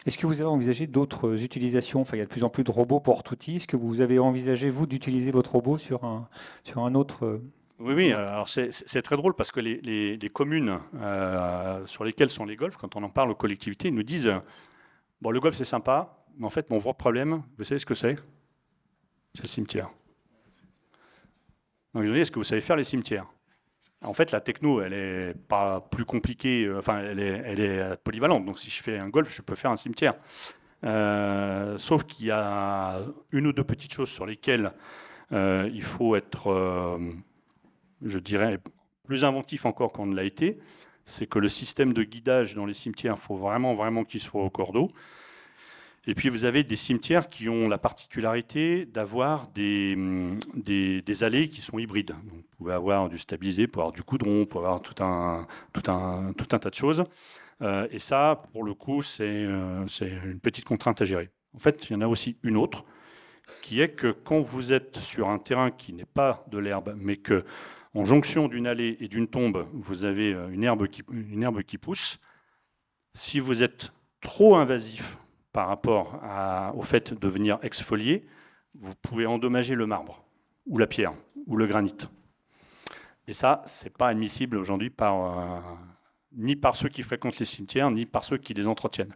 est-ce que vous avez envisagé d'autres utilisations Enfin, il y a de plus en plus de robots porte-outils. Est-ce que vous avez envisagé, vous, d'utiliser votre robot sur un, sur un autre euh, oui, oui, alors c'est très drôle parce que les, communes euh, sur lesquelles sont les golfs, quand on en parle aux collectivités, ils nous disent euh, Bon, le golf c'est sympa, mais en fait, mon vrai problème, vous savez ce que c'est C'est le cimetière. Donc, ils ont dit Est-ce que vous savez faire les cimetières en fait, la techno, elle est pas plus compliquée, euh, enfin, elle est, polyvalente. Donc, si je fais un golf, je peux faire un cimetière. sauf qu'il y a une ou deux petites choses sur lesquelles il faut être je dirais plus inventif encore qu'on ne l'a été, c'est que le système de guidage dans les cimetières, il faut vraiment, vraiment qu'il soit au cordeau. Et puis vous avez des cimetières qui ont la particularité d'avoir des, hum, des, allées qui sont hybrides. vous pouvez avoir du stabilisé, pouvoir avoir du coudron, pour avoir tout un, tout un, tout un tas de choses. Euh, et ça, pour le coup, c'est euh, c'est une petite contrainte à gérer. En fait, il y en a aussi une autre, qui est que quand vous êtes sur un terrain qui n'est pas de l'herbe, mais que en jonction d'une allée et d'une tombe, vous avez euh, une herbe, qui, pousse. Si vous êtes trop invasif par rapport au fait de venir exfolier, vous pouvez endommager le marbre, ou la pierre, ou le granit. Et ça, ce n'est pas admissible aujourd'hui euh, ni par ceux qui fréquentent les cimetières, ni par ceux qui les entretiennent.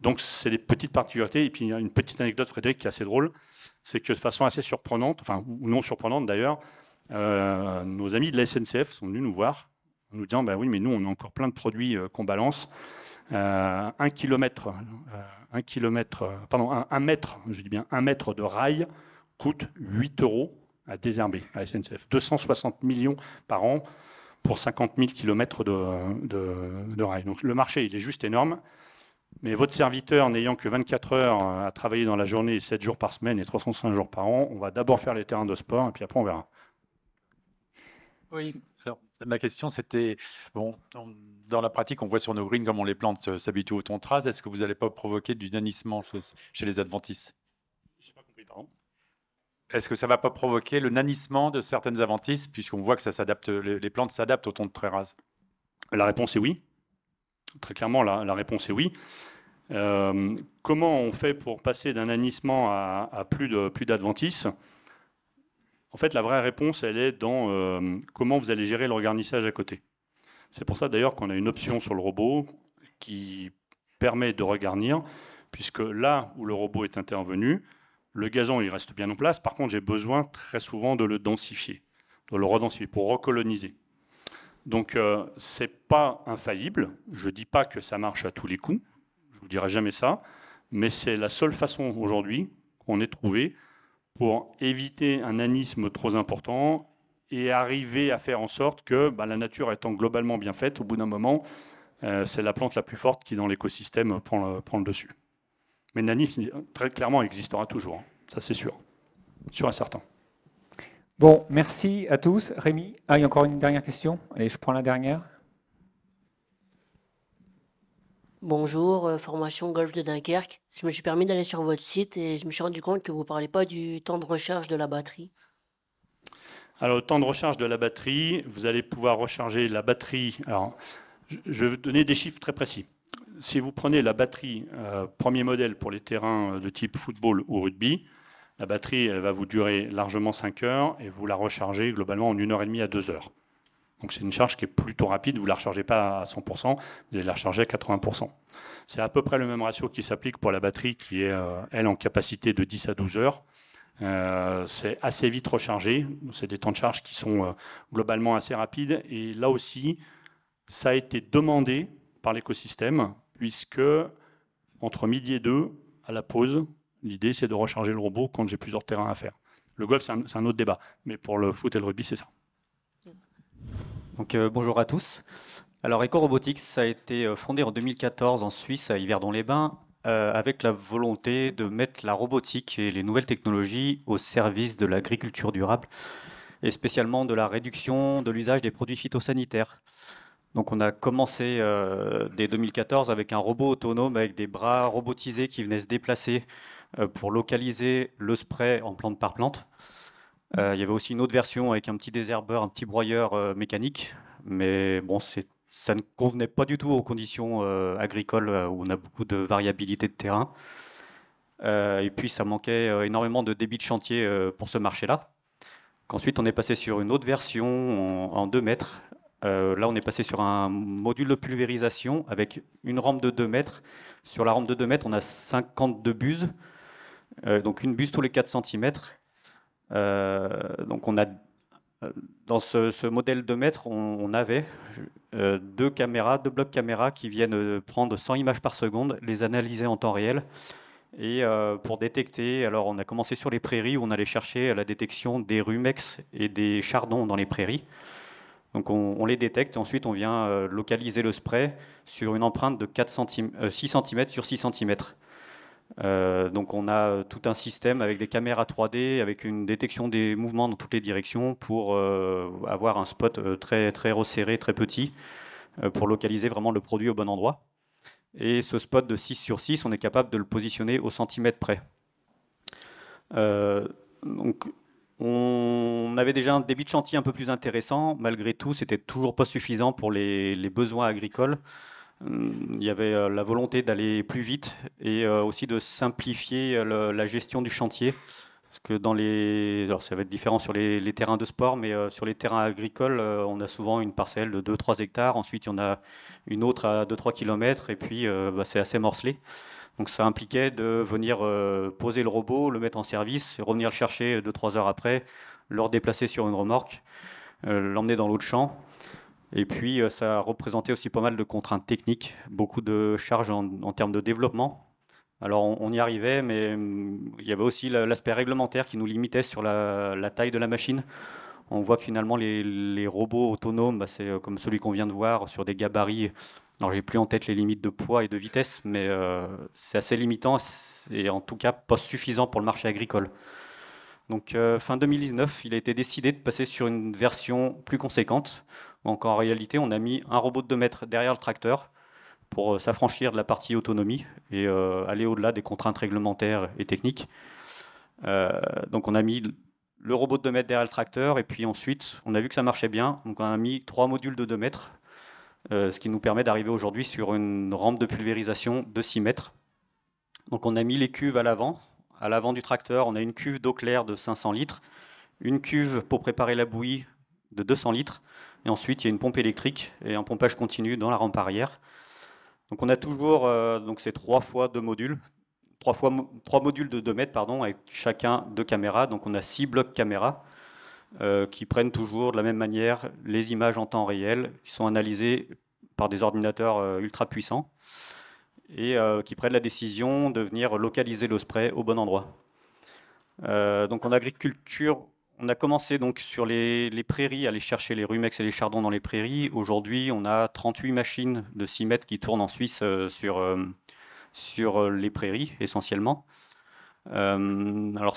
Donc, c'est des petites particularités. Et puis, il y a une petite anecdote, Frédéric, qui est assez drôle. C'est que de façon assez surprenante, enfin, ou non surprenante d'ailleurs, euh, nos amis de la SNCF sont venus nous voir en nous disant bah oui, mais nous, on a encore plein de produits euh, qu'on balance. Euh, un kilomètre, un kilomètre, pardon, un, mètre, je dis bien un mètre de rail coûte 8 euros à désherber à la SNCF. 260 millions par an pour 50 000 kilomètres de, de rail. Donc le marché, il est juste énorme. Mais votre serviteur, n'ayant que 24 heures à travailler dans la journée, 7 jours par semaine et 305 jours par an, on va d'abord faire les terrains de sport et puis après on verra. Oui, alors ma question c'était, bon, dans la pratique, on voit sur nos greens comment on les plante euh, s'habituent ton au rase. Est-ce que vous n'allez pas provoquer du nanissement chez, les adventices Je pas compris, pardon. Est-ce que ça ne va pas provoquer le nanissement de certaines adventices, puisqu'on voit que ça s'adapte, les, plantes s'adaptent au rase La réponse est oui. Très clairement, la, réponse est oui. Euh, comment on fait pour passer d'un nanissement à, plus, de, plus d'adventices en fait, la vraie réponse, elle est dans euh, comment vous allez gérer le regarnissage à côté. C'est pour ça d'ailleurs qu'on a une option sur le robot qui permet de regarnir, puisque là où le robot est intervenu, le gazon il reste bien en place. Par contre, j'ai besoin très souvent de le densifier, de le redensifier pour recoloniser. Donc, euh, ce n'est pas infaillible. Je ne dis pas que ça marche à tous les coups. Je vous dirai jamais ça. Mais c'est la seule façon aujourd'hui qu'on ait trouvé pour éviter un anisme trop important et arriver à faire en sorte que bah, la nature étant globalement bien faite, au bout d'un moment, euh, c'est la plante la plus forte qui, dans l'écosystème, prend le, prend le dessus. Mais l'anisme, très clairement, existera toujours. Hein. Ça, c'est sûr. sur un certain. Bon, merci à tous. Rémi, ah, il y a encore une dernière question. Allez, je prends la dernière. Bonjour, euh, formation golf de Dunkerque. Je me suis permis d'aller sur votre site et je me suis rendu compte que vous ne parlez pas du temps de recharge de la batterie. Alors, le temps de recharge de la batterie, vous allez pouvoir recharger la batterie. Alors, je vais vous donner des chiffres très précis. Si vous prenez la batterie euh, premier modèle pour les terrains euh, de type football ou rugby, la batterie elle va vous durer largement 5 heures et vous la rechargez globalement en 1 heure et demie à 2 heures. Donc c'est une charge qui est plutôt rapide, vous ne la rechargez pas à 100%, vous allez la recharger à 80%. C'est à peu près le même ratio qui s'applique pour la batterie qui est, euh, elle, en capacité de 10 à 12 heures. Euh, c'est assez vite rechargé, c'est des temps de charge qui sont euh, globalement assez rapides. Et là aussi, ça a été demandé par l'écosystème, puisque entre midi et deux, à la pause, l'idée c'est de recharger le robot quand j'ai plusieurs terrains à faire. Le golf, c'est un, un autre débat, mais pour le foot et le rugby, c'est ça. Euh, bonjour à tous. Alors EcoRobotics a été euh, fondé en 2014 en Suisse à Yverdon-les-Bains euh, avec la volonté de mettre la robotique et les nouvelles technologies au service de l'agriculture durable et spécialement de la réduction de l'usage des produits phytosanitaires. Donc on a commencé dès 2014 avec un robot autonome avec des bras robotisés qui venaient se déplacer pour localiser le spray en plante par plante. Euh, il y avait aussi une autre version avec un petit désherbeur, un petit broyeur euh, mécanique, mais bon, ça ne convenait pas du tout aux conditions euh, agricoles où on a beaucoup de variabilité de terrain. et puis ça manquait énormément de débit de chantier pour ce marché-là. Ensuite, on est passé sur une autre version en, 2 mètres. là, on est passé sur un module de pulvérisation avec une rampe de 2 mètres. Sur la rampe de 2 mètres, on a 52 buses, donc une buse tous les 4 cm. Euh, donc on a euh, dans ce, modèle de mètre, on, avait euh, deux caméras, deux blocs caméras qui viennent prendre 100 images par seconde, les analyser en temps réel. Et pour détecter, alors on a commencé sur les prairies où on allait chercher la détection des rumex et des chardons dans les prairies. Donc on, les détecte ensuite on vient localiser le spray sur une empreinte de 4 6 cm sur 6 cm. Euh, donc on a euh, tout un système avec des caméras 3D, avec une détection des mouvements dans toutes les directions pour euh, avoir un spot très, très resserré, très petit, pour localiser vraiment le produit au bon endroit. Et ce spot de 6 sur 6, on est capable de le positionner au centimètre près. donc on avait déjà un débit de chantier un peu plus intéressant. Malgré tout, c'était toujours pas suffisant pour les besoins agricoles. Hum, il y avait euh, la volonté d'aller plus vite et euh, aussi de simplifier euh, la gestion du chantier. Parce que dans les. Alors ça va être différent sur les, terrains de sport, mais sur les terrains agricoles, on a souvent une parcelle de 2-3 hectares. Ensuite, il y en a une autre à 2-3 km. Et puis, bah, c'est assez morcelé. Donc ça impliquait de venir poser le robot, le mettre en service, revenir le chercher 2-3 heures après, le redéplacer sur une remorque, l'emmener dans l'autre champ. Et puis, euh, ça représentait aussi pas mal de contraintes techniques, beaucoup de charges en, termes de développement. Alors, on, y arrivait, mais mm, il y avait aussi l'aspect réglementaire qui nous limitait sur la, taille de la machine. On voit que finalement, les, robots autonomes, bah, c'est euh, comme celui qu'on vient de voir sur des gabarits. Alors, j'ai plus en tête les limites de poids et de vitesse, mais euh, c'est assez limitant et en tout cas pas suffisant pour le marché agricole. Donc, fin 2019, il a été décidé de passer sur une version plus conséquente donc en réalité, on a mis un robot de 2 mètres derrière le tracteur pour euh, s'affranchir de la partie autonomie et euh, aller au-delà des contraintes réglementaires et techniques. Euh, donc on a mis le robot de 2 mètres derrière le tracteur et puis ensuite, on a vu que ça marchait bien. Donc on a mis trois modules de 2 mètres, ce qui nous permet d'arriver aujourd'hui sur une rampe de pulvérisation de 6 mètres. Donc on a mis les cuves à l'avant. À l'avant du tracteur, on a une cuve d'eau claire de 500 litres, une cuve pour préparer la bouillie de 200 litres, et ensuite, il y a une pompe électrique et un pompage continu dans la rampe arrière. Donc on a toujours euh, donc ces trois fois deux modules, trois, fois, trois modules de 2 mètres, pardon, avec chacun deux caméras. Donc on a six blocs caméras euh, qui prennent toujours de la même manière les images en temps réel, qui sont analysées par des ordinateurs euh, ultra puissants et qui prennent la décision de venir localiser le spray au bon endroit. donc en agriculture, on a commencé donc sur les, prairies, à aller chercher les rumex et les chardons dans les prairies. Aujourd'hui, on a 38 machines de 6 mètres qui tournent en Suisse euh, sur, euh, sur euh, les prairies, essentiellement. alors,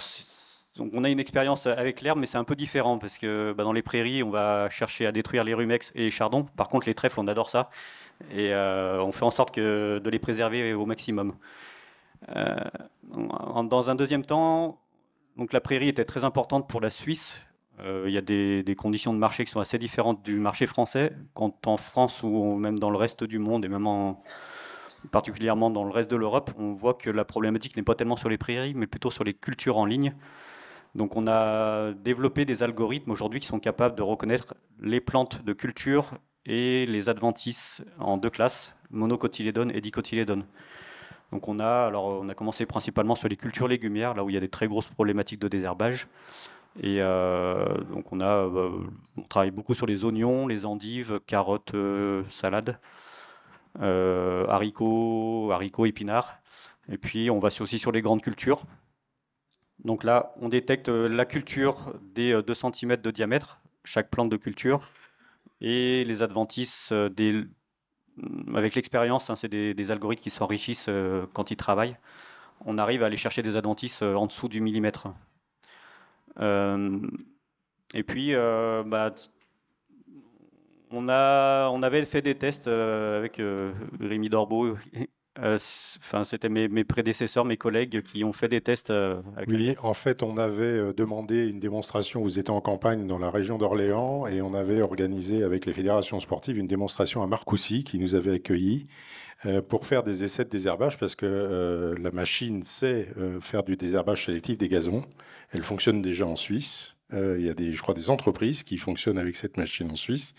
on a une expérience avec l'herbe, mais c'est un peu différent parce que bah, dans les prairies, on va chercher à détruire les rumex et les chardons. Par contre, les trèfles, on adore ça. Et on fait en sorte que, de les préserver au maximum. dans un deuxième temps, la prairie était très importante pour la Suisse. Euh, il y a des, conditions de marché qui sont assez différentes du marché français. Quand en France ou même dans le reste du monde, et même particulièrement dans le reste de l'Europe, on voit que la problématique n'est pas tellement sur les prairies, mais plutôt sur les cultures en ligne. Donc on a développé des algorithmes aujourd'hui qui sont capables de reconnaître les plantes de culture et les adventices en deux classes, monocotylédones et dicotylédones. Donc on a, alors on a commencé principalement sur les cultures légumières, là où il y a des très grosses problématiques de désherbage. Et euh, donc on a, euh, travaille beaucoup sur les oignons, les endives, carottes, euh, salades, haricots, haricots, épinards. Et puis on va aussi sur les grandes cultures. Donc là, on détecte la culture des 2 cm de diamètre, chaque plante de culture, et les adventices des Mm, avec l'expérience, hein, c'est des, algorithmes qui s'enrichissent euh, quand ils travaillent. On arrive à aller chercher des adventices euh, en dessous du millimètre. Euh, et puis, bah, on, a, on avait fait des tests avec Rémi Dorbeau euh, enfin, c'était mes, prédécesseurs, mes collègues qui ont fait des tests. Euh, oui, en fait, on avait euh, demandé une démonstration. Vous étiez en campagne dans la région d'Orléans et on avait organisé avec les fédérations sportives une démonstration à Marcoussis qui nous avait accueillis pour faire des essais de désherbage parce que la machine sait faire du désherbage sélectif des gazons. Elle fonctionne déjà en Suisse. Euh, il y a des, je crois, des entreprises qui fonctionnent avec cette machine en Suisse,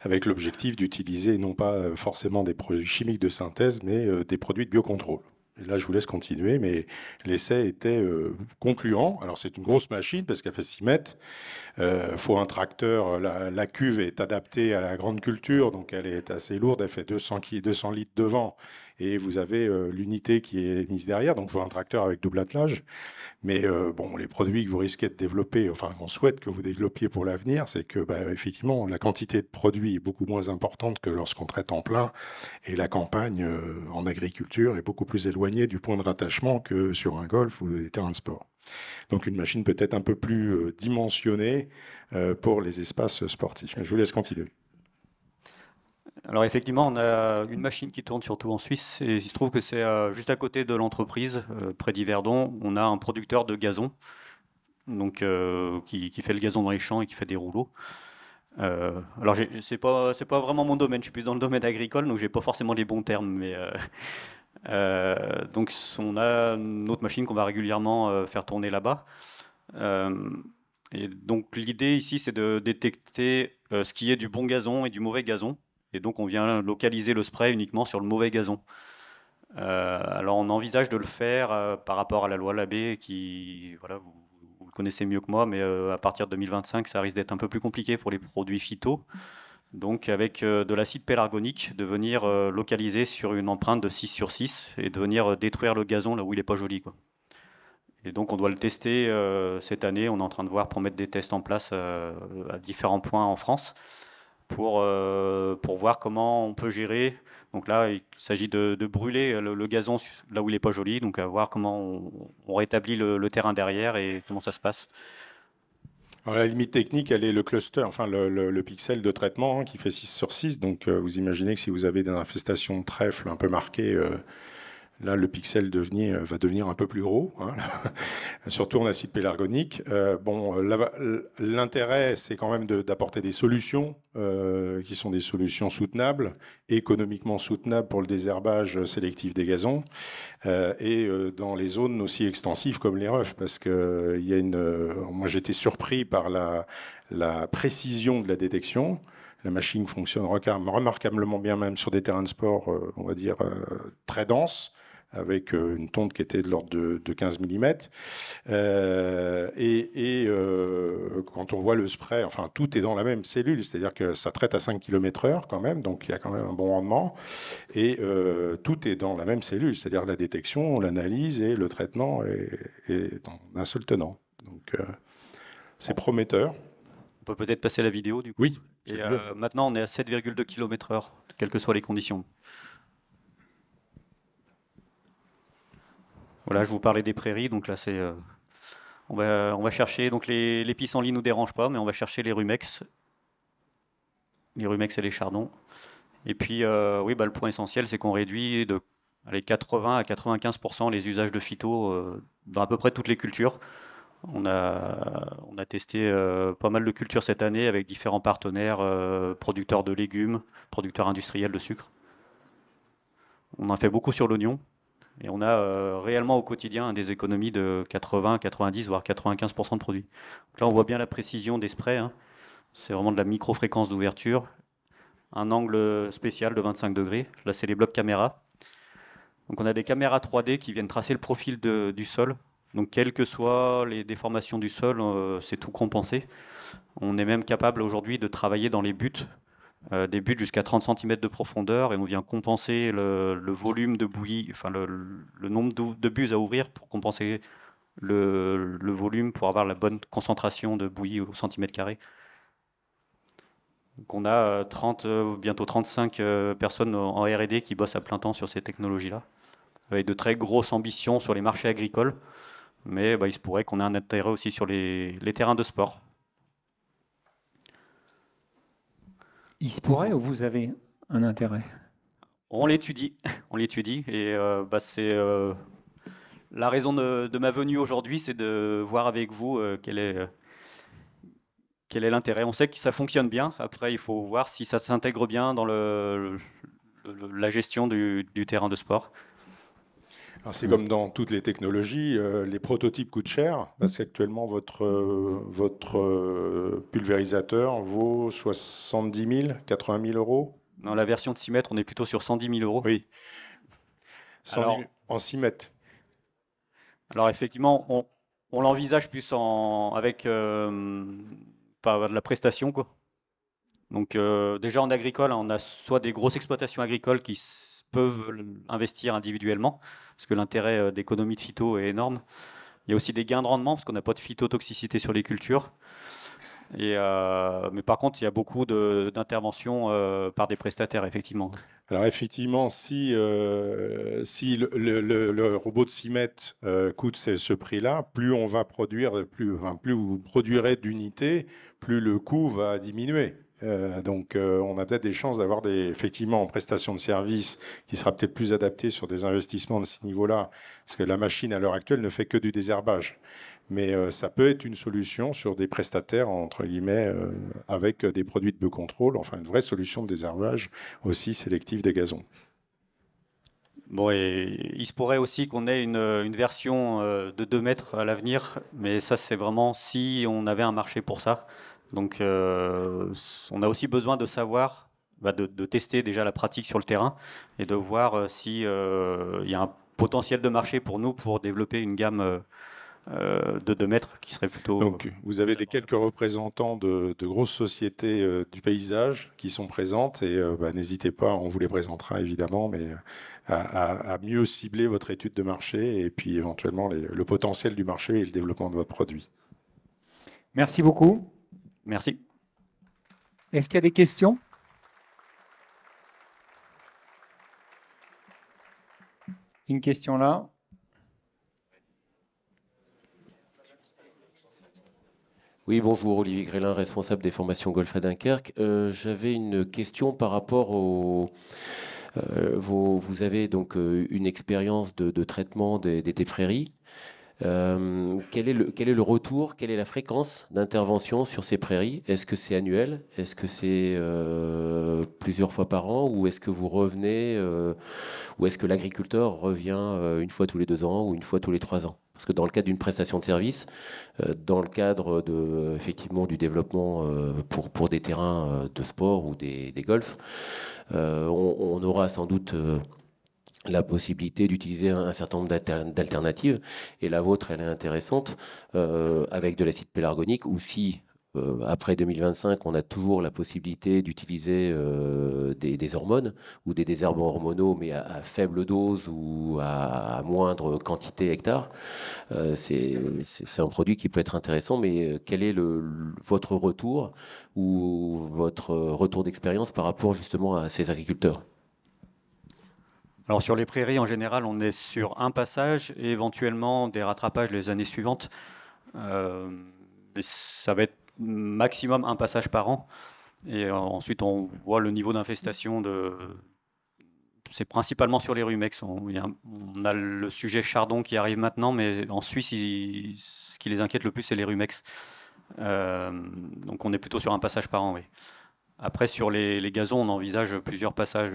avec l'objectif d'utiliser non pas euh, forcément des produits chimiques de synthèse, mais euh, des produits de biocontrôle. Et là, je vous laisse continuer, mais l'essai était concluant. Alors, c'est une grosse machine parce qu'elle fait 6 mètres. Il faut un tracteur. La, cuve est adaptée à la grande culture, donc elle est assez lourde. Elle fait 200, 200 litres de vent et vous avez euh, l'unité qui est mise derrière, donc vous avez un tracteur avec double attelage. Mais euh, bon, les produits que vous risquez de développer, enfin qu'on souhaite que vous développiez pour l'avenir, c'est que bah, effectivement la quantité de produits est beaucoup moins importante que lorsqu'on traite en plein, et la campagne euh, en agriculture est beaucoup plus éloignée du point de rattachement que sur un golf ou des terrains de sport. Donc une machine peut-être un peu plus dimensionnée pour les espaces sportifs. Je vous laisse continuer. Alors effectivement, on a une machine qui tourne surtout en Suisse et il se trouve que c'est euh, juste à côté de l'entreprise, euh, près d'Yverdon, on a un producteur de gazon donc, euh, qui, fait le gazon dans les champs et qui fait des rouleaux. alors c'est pas pas vraiment mon domaine, je suis plus dans le domaine agricole donc j'ai pas forcément les bons termes mais donc on a une autre machine qu'on va régulièrement faire tourner là-bas. et donc l'idée ici c'est de détecter ce qui est du bon gazon et du mauvais gazon et donc on vient localiser le spray uniquement sur le mauvais gazon. Euh, alors on envisage de le faire euh, par rapport à la loi Labé, qui, voilà, vous, le connaissez mieux que moi, mais euh, à partir de 2025, ça risque d'être un peu plus compliqué pour les produits phyto. Donc avec de l'acide pélargonique, de venir localiser sur une empreinte de 6 sur 6 et de venir détruire le gazon là où il n'est pas joli. Et donc on doit le tester cette année, on est en train de voir pour mettre des tests en place à différents points en France pour, euh, pour voir comment on peut gérer. Donc là, il s'agit de, de, brûler le, gazon là où il n'est pas joli, donc à voir comment on, rétablit le, terrain derrière et comment ça se passe. la limite technique, elle est le cluster, enfin le, le pixel de traitement hein, qui fait 6 sur 6. Donc euh, vous imaginez que si vous avez des infestations de trèfle un peu marquées, euh, Là, le pixel euh, va devenir un peu plus gros, hein. surtout en acide pélargonique. Euh, bon, euh, l'intérêt, c'est quand même d'apporter des solutions qui sont des solutions soutenables, économiquement soutenables pour le désherbage sélectif des gazons et dans les zones aussi extensives comme les refs, parce que il y a une. moi, j'étais surpris par la, la, précision de la détection la machine fonctionne remarquablement bien même sur des terrains de sport, on va dire, très denses avec euh, une tonte qui était de l'ordre de, 15 mm. Euh, et, euh, quand on voit le spray, enfin tout est dans la même cellule, c'est-à-dire que ça traite à 5 km/h quand même, donc il y a quand même un bon rendement. Et tout est dans la même cellule, c'est-à-dire la détection, l'analyse et le traitement est, dans un seul tenant. Donc c'est prometteur. On peut peut-être passer la vidéo du coup. Oui. Et, maintenant on est à 7,2 km/h, quelles que soient les conditions. Voilà, je vous parlais des prairies, donc là c'est euh, on, va, chercher donc les, les pissenlits nous dérangent pas, mais on va chercher les rumex, les rumex et les chardons. Et puis euh, oui, bah, le point essentiel c'est qu'on réduit de 80 à 95% les usages de phyto euh, dans à peu près toutes les cultures. On a, on a testé pas mal de cultures cette année avec différents partenaires, producteurs de légumes, producteurs industriels de sucre. On en fait beaucoup sur l'oignon. Et on a euh, réellement au quotidien des économies de 80, 90, voire 95% de produits. là, on voit bien la précision des sprays. Hein. C'est vraiment de la micro-fréquence d'ouverture. Un angle spécial de 25 degrés. Là, c'est les blocs caméra. Donc on a des caméras 3D qui viennent tracer le profil du sol. Donc quelles que soient les déformations du sol, euh, c'est tout compensé. On est même capable aujourd'hui de travailler dans les buts euh, des buts jusqu'à 30 cm de profondeur et on vient compenser le, volume de bouillie, enfin le, nombre de, bus à ouvrir pour compenser le, volume pour avoir la bonne concentration de bouillie au centimètre carré. Donc on a 30, euh, euh, bientôt 35 personnes en RD qui bossent à plein temps sur ces technologies-là, avec de très grosses ambitions sur les marchés agricoles, mais bah, il se pourrait qu'on ait un intérêt aussi sur les terrains de sport. Il se pourrait ou vous avez un intérêt On l'étudie, on l'étudie et euh, bah, c'est euh, la raison de, ma venue aujourd'hui, c'est de voir avec vous euh, quel est quel est l'intérêt. On sait que ça fonctionne bien. Après, il faut voir si ça s'intègre bien dans la gestion du terrain de sport c'est comme dans toutes les technologies, euh, les prototypes coûtent cher parce qu'actuellement votre, euh, votre euh, pulvérisateur vaut 70 000, 80 000 euros. Dans la version de 6 mètres, on est plutôt sur 110 000 euros. Oui. en 6 mètres. Alors effectivement, on, l'envisage plus en, avec de la prestation. Quoi. Donc déjà en agricole, on a soit des grosses exploitations agricoles qui peuvent investir individuellement, parce que l'intérêt euh, d'économie de phyto est énorme. Il y a aussi des gains de rendement, parce qu'on n'a pas de phytotoxicité sur les cultures. Euh, mais par contre, il y a beaucoup d'interventions euh, par des prestataires, effectivement. Alors effectivement, si, si le, robot de 6 mètres coûte ce, prix-là, plus on va produire, plus, plus vous produirez d'unités, plus le coût va diminuer. Euh, donc euh, on a peut-être des chances d'avoir des, effectivement en prestation de service qui sera peut-être plus adapté sur des investissements de ce niveau-là, parce que la machine à l'heure actuelle ne fait que du désherbage. Mais euh, ça peut être une solution sur des prestataires, entre guillemets, avec des produits de contrôle, enfin une vraie solution de désherbage aussi sélectif des gazons. Bon, et il se pourrait aussi qu'on ait une, une version de 2 mètres à l'avenir, mais ça c'est vraiment si on avait un marché pour ça. Donc, euh, on a aussi besoin de savoir bah, de, tester déjà la pratique sur le terrain et de voir euh, s'il euh, y a un potentiel de marché pour nous pour développer une gamme de 2 mètres qui serait plutôt... Donc vous avez des quelques représentants de, grosses sociétés du paysage qui sont présentes et bah, n'hésitez pas, on vous les présentera évidemment, mais à, mieux cibler votre étude de marché et puis éventuellement le potentiel du marché et le développement de votre produit. Merci beaucoup. Merci. Est-ce qu'il y a des questions Une question là. Oui, bonjour, Olivier Grélin, responsable des formations golf à Dunkerque. Euh, j'avais une question par rapport au... Euh, vous, vous, avez donc euh, une expérience de, traitement des, des, euh, quel, est le, quel est le retour, quelle est la fréquence d'intervention sur ces prairies Est-ce que c'est annuel Est-ce que c'est euh, plusieurs fois par an Ou est-ce que vous revenez euh, Ou est-ce que l'agriculteur revient une fois tous les deux ans ou une fois tous les trois ans parce que dans le cadre d'une prestation de service, dans le cadre de, effectivement, du développement pour, pour des terrains de sport ou des, des golfs, on, on, aura sans doute la possibilité d'utiliser un, certain nombre d'alternatives. Et la vôtre, elle est intéressante, euh, avec de l'acide pélargonique, ou si euh, après 2025, on a toujours la possibilité d'utiliser euh, des, hormones ou des désherbants hormonaux, mais à, faible dose ou à, moindre quantité hectare. c'est un produit qui peut être intéressant, mais quel est le, votre retour ou votre retour d'expérience par rapport justement à ces agriculteurs alors sur les prairies, en général, on est sur un passage et éventuellement des rattrapages les années suivantes. Euh, ça va être maximum un passage par an. Et euh, ensuite, on voit le niveau d'infestation C'est principalement sur les rumex. On, a le sujet chardon qui arrive maintenant, mais en Suisse, ce qui les inquiète le plus, c'est les rumex. Euh, donc on est plutôt sur un passage par an, Après, sur les, les gazons, on envisage plusieurs passages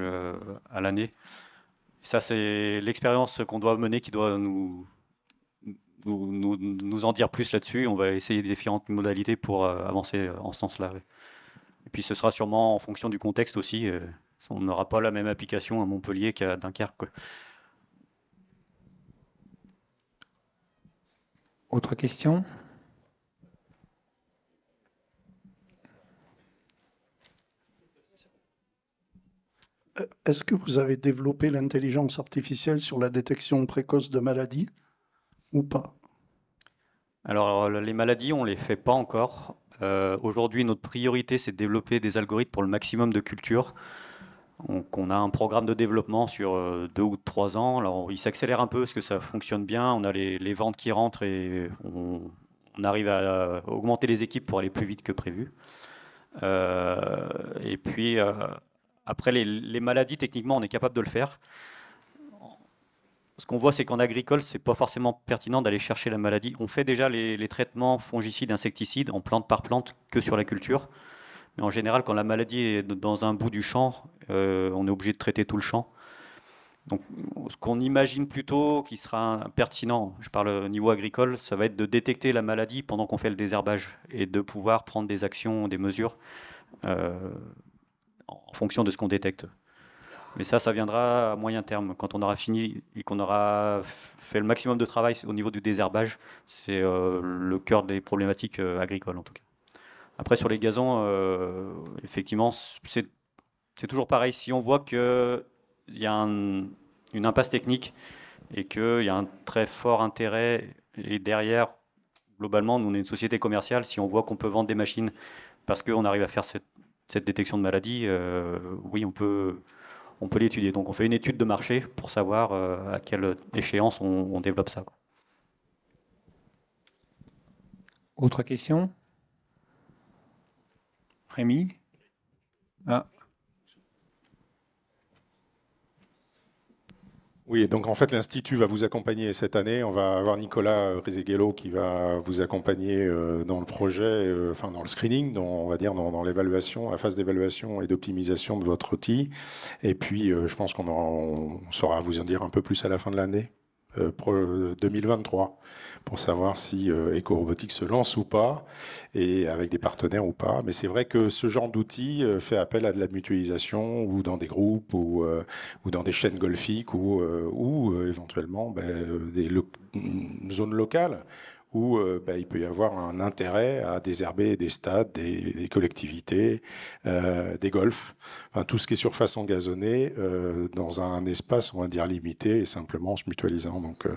à l'année. Ça, c'est l'expérience qu'on doit mener qui doit nous, en dire plus là-dessus. On va essayer différentes modalités pour euh, avancer euh, en ce sens-là. Et puis, ce sera sûrement en fonction du contexte aussi. Euh, on n'aura pas la même application à Montpellier qu'à Dunkerque. Autre question Est-ce que vous avez développé l'intelligence artificielle sur la détection précoce de maladies ou pas Alors, euh, les maladies, on ne les fait pas encore. Euh, aujourd'hui, notre priorité, c'est de développer des algorithmes pour le maximum de cultures. Donc, on a un programme de développement sur euh, deux ou trois ans. Alors, il s'accélère un peu parce que ça fonctionne bien. On a les, ventes qui rentrent et on, arrive à, augmenter les équipes pour aller plus vite que prévu. et puis. Après, les, maladies, techniquement, on est capable de le faire. Ce qu'on voit, c'est qu'en agricole, ce n'est pas forcément pertinent d'aller chercher la maladie. On fait déjà les, traitements fongicides, insecticides, en plante par plante, que sur la culture. Mais en général, quand la maladie est dans un bout du champ, euh, on est obligé de traiter tout le champ. Donc, ce qu'on imagine plutôt qui sera pertinent, je parle au niveau agricole, ça va être de détecter la maladie pendant qu'on fait le désherbage et de pouvoir prendre des actions, des mesures euh, en fonction de ce qu'on détecte. Mais ça, ça viendra à moyen terme. Quand on aura fini et qu'on aura fait le maximum de travail au niveau du désherbage, c'est euh, le cœur des problématiques euh, agricoles en tout cas. Après, sur les gazons, euh, effectivement, c'est toujours pareil. Si on voit qu'il y a une impasse technique et qu'il y a un très fort intérêt, et derrière, globalement, nous, on est une société commerciale, si on voit qu'on peut vendre des machines parce qu'on arrive à faire cette cette détection de maladie, euh, oui, on peut, on peut l'étudier. Donc on fait une étude de marché pour savoir euh, à quelle échéance on, développe ça. Autre question Rémi ah. Oui, donc en fait, l'Institut va vous accompagner cette année. On va avoir Nicolas euh, Rizeghello qui va vous accompagner euh, dans le projet, euh, enfin dans le screening, dans, on va dire dans, l'évaluation, la phase d'évaluation et d'optimisation de votre outil. Et puis, je pense qu'on saura vous en dire un peu plus à la fin de l'année. 2023 euh, euh, pour savoir si euh, Eco-Robotique se lance ou pas et avec des partenaires ou pas. Mais c'est vrai que ce genre d'outils fait appel à de la mutualisation ou dans des groupes ou, ou dans des chaînes golfiques ou, ou éventuellement ben, des zones locales où euh, bah, il peut y avoir un intérêt à désherber des stades, des, collectivités, euh, des golfs, enfin, tout ce qui est surface engazonnée euh, dans un espace, on va dire, limité et simplement en se mutualisant. Donc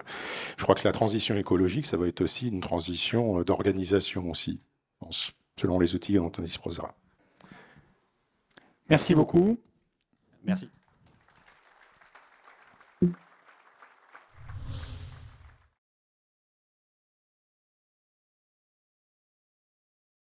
je crois que la transition écologique, ça va être aussi une transition d'organisation aussi, selon les outils dont on disposera. Merci beaucoup. Merci.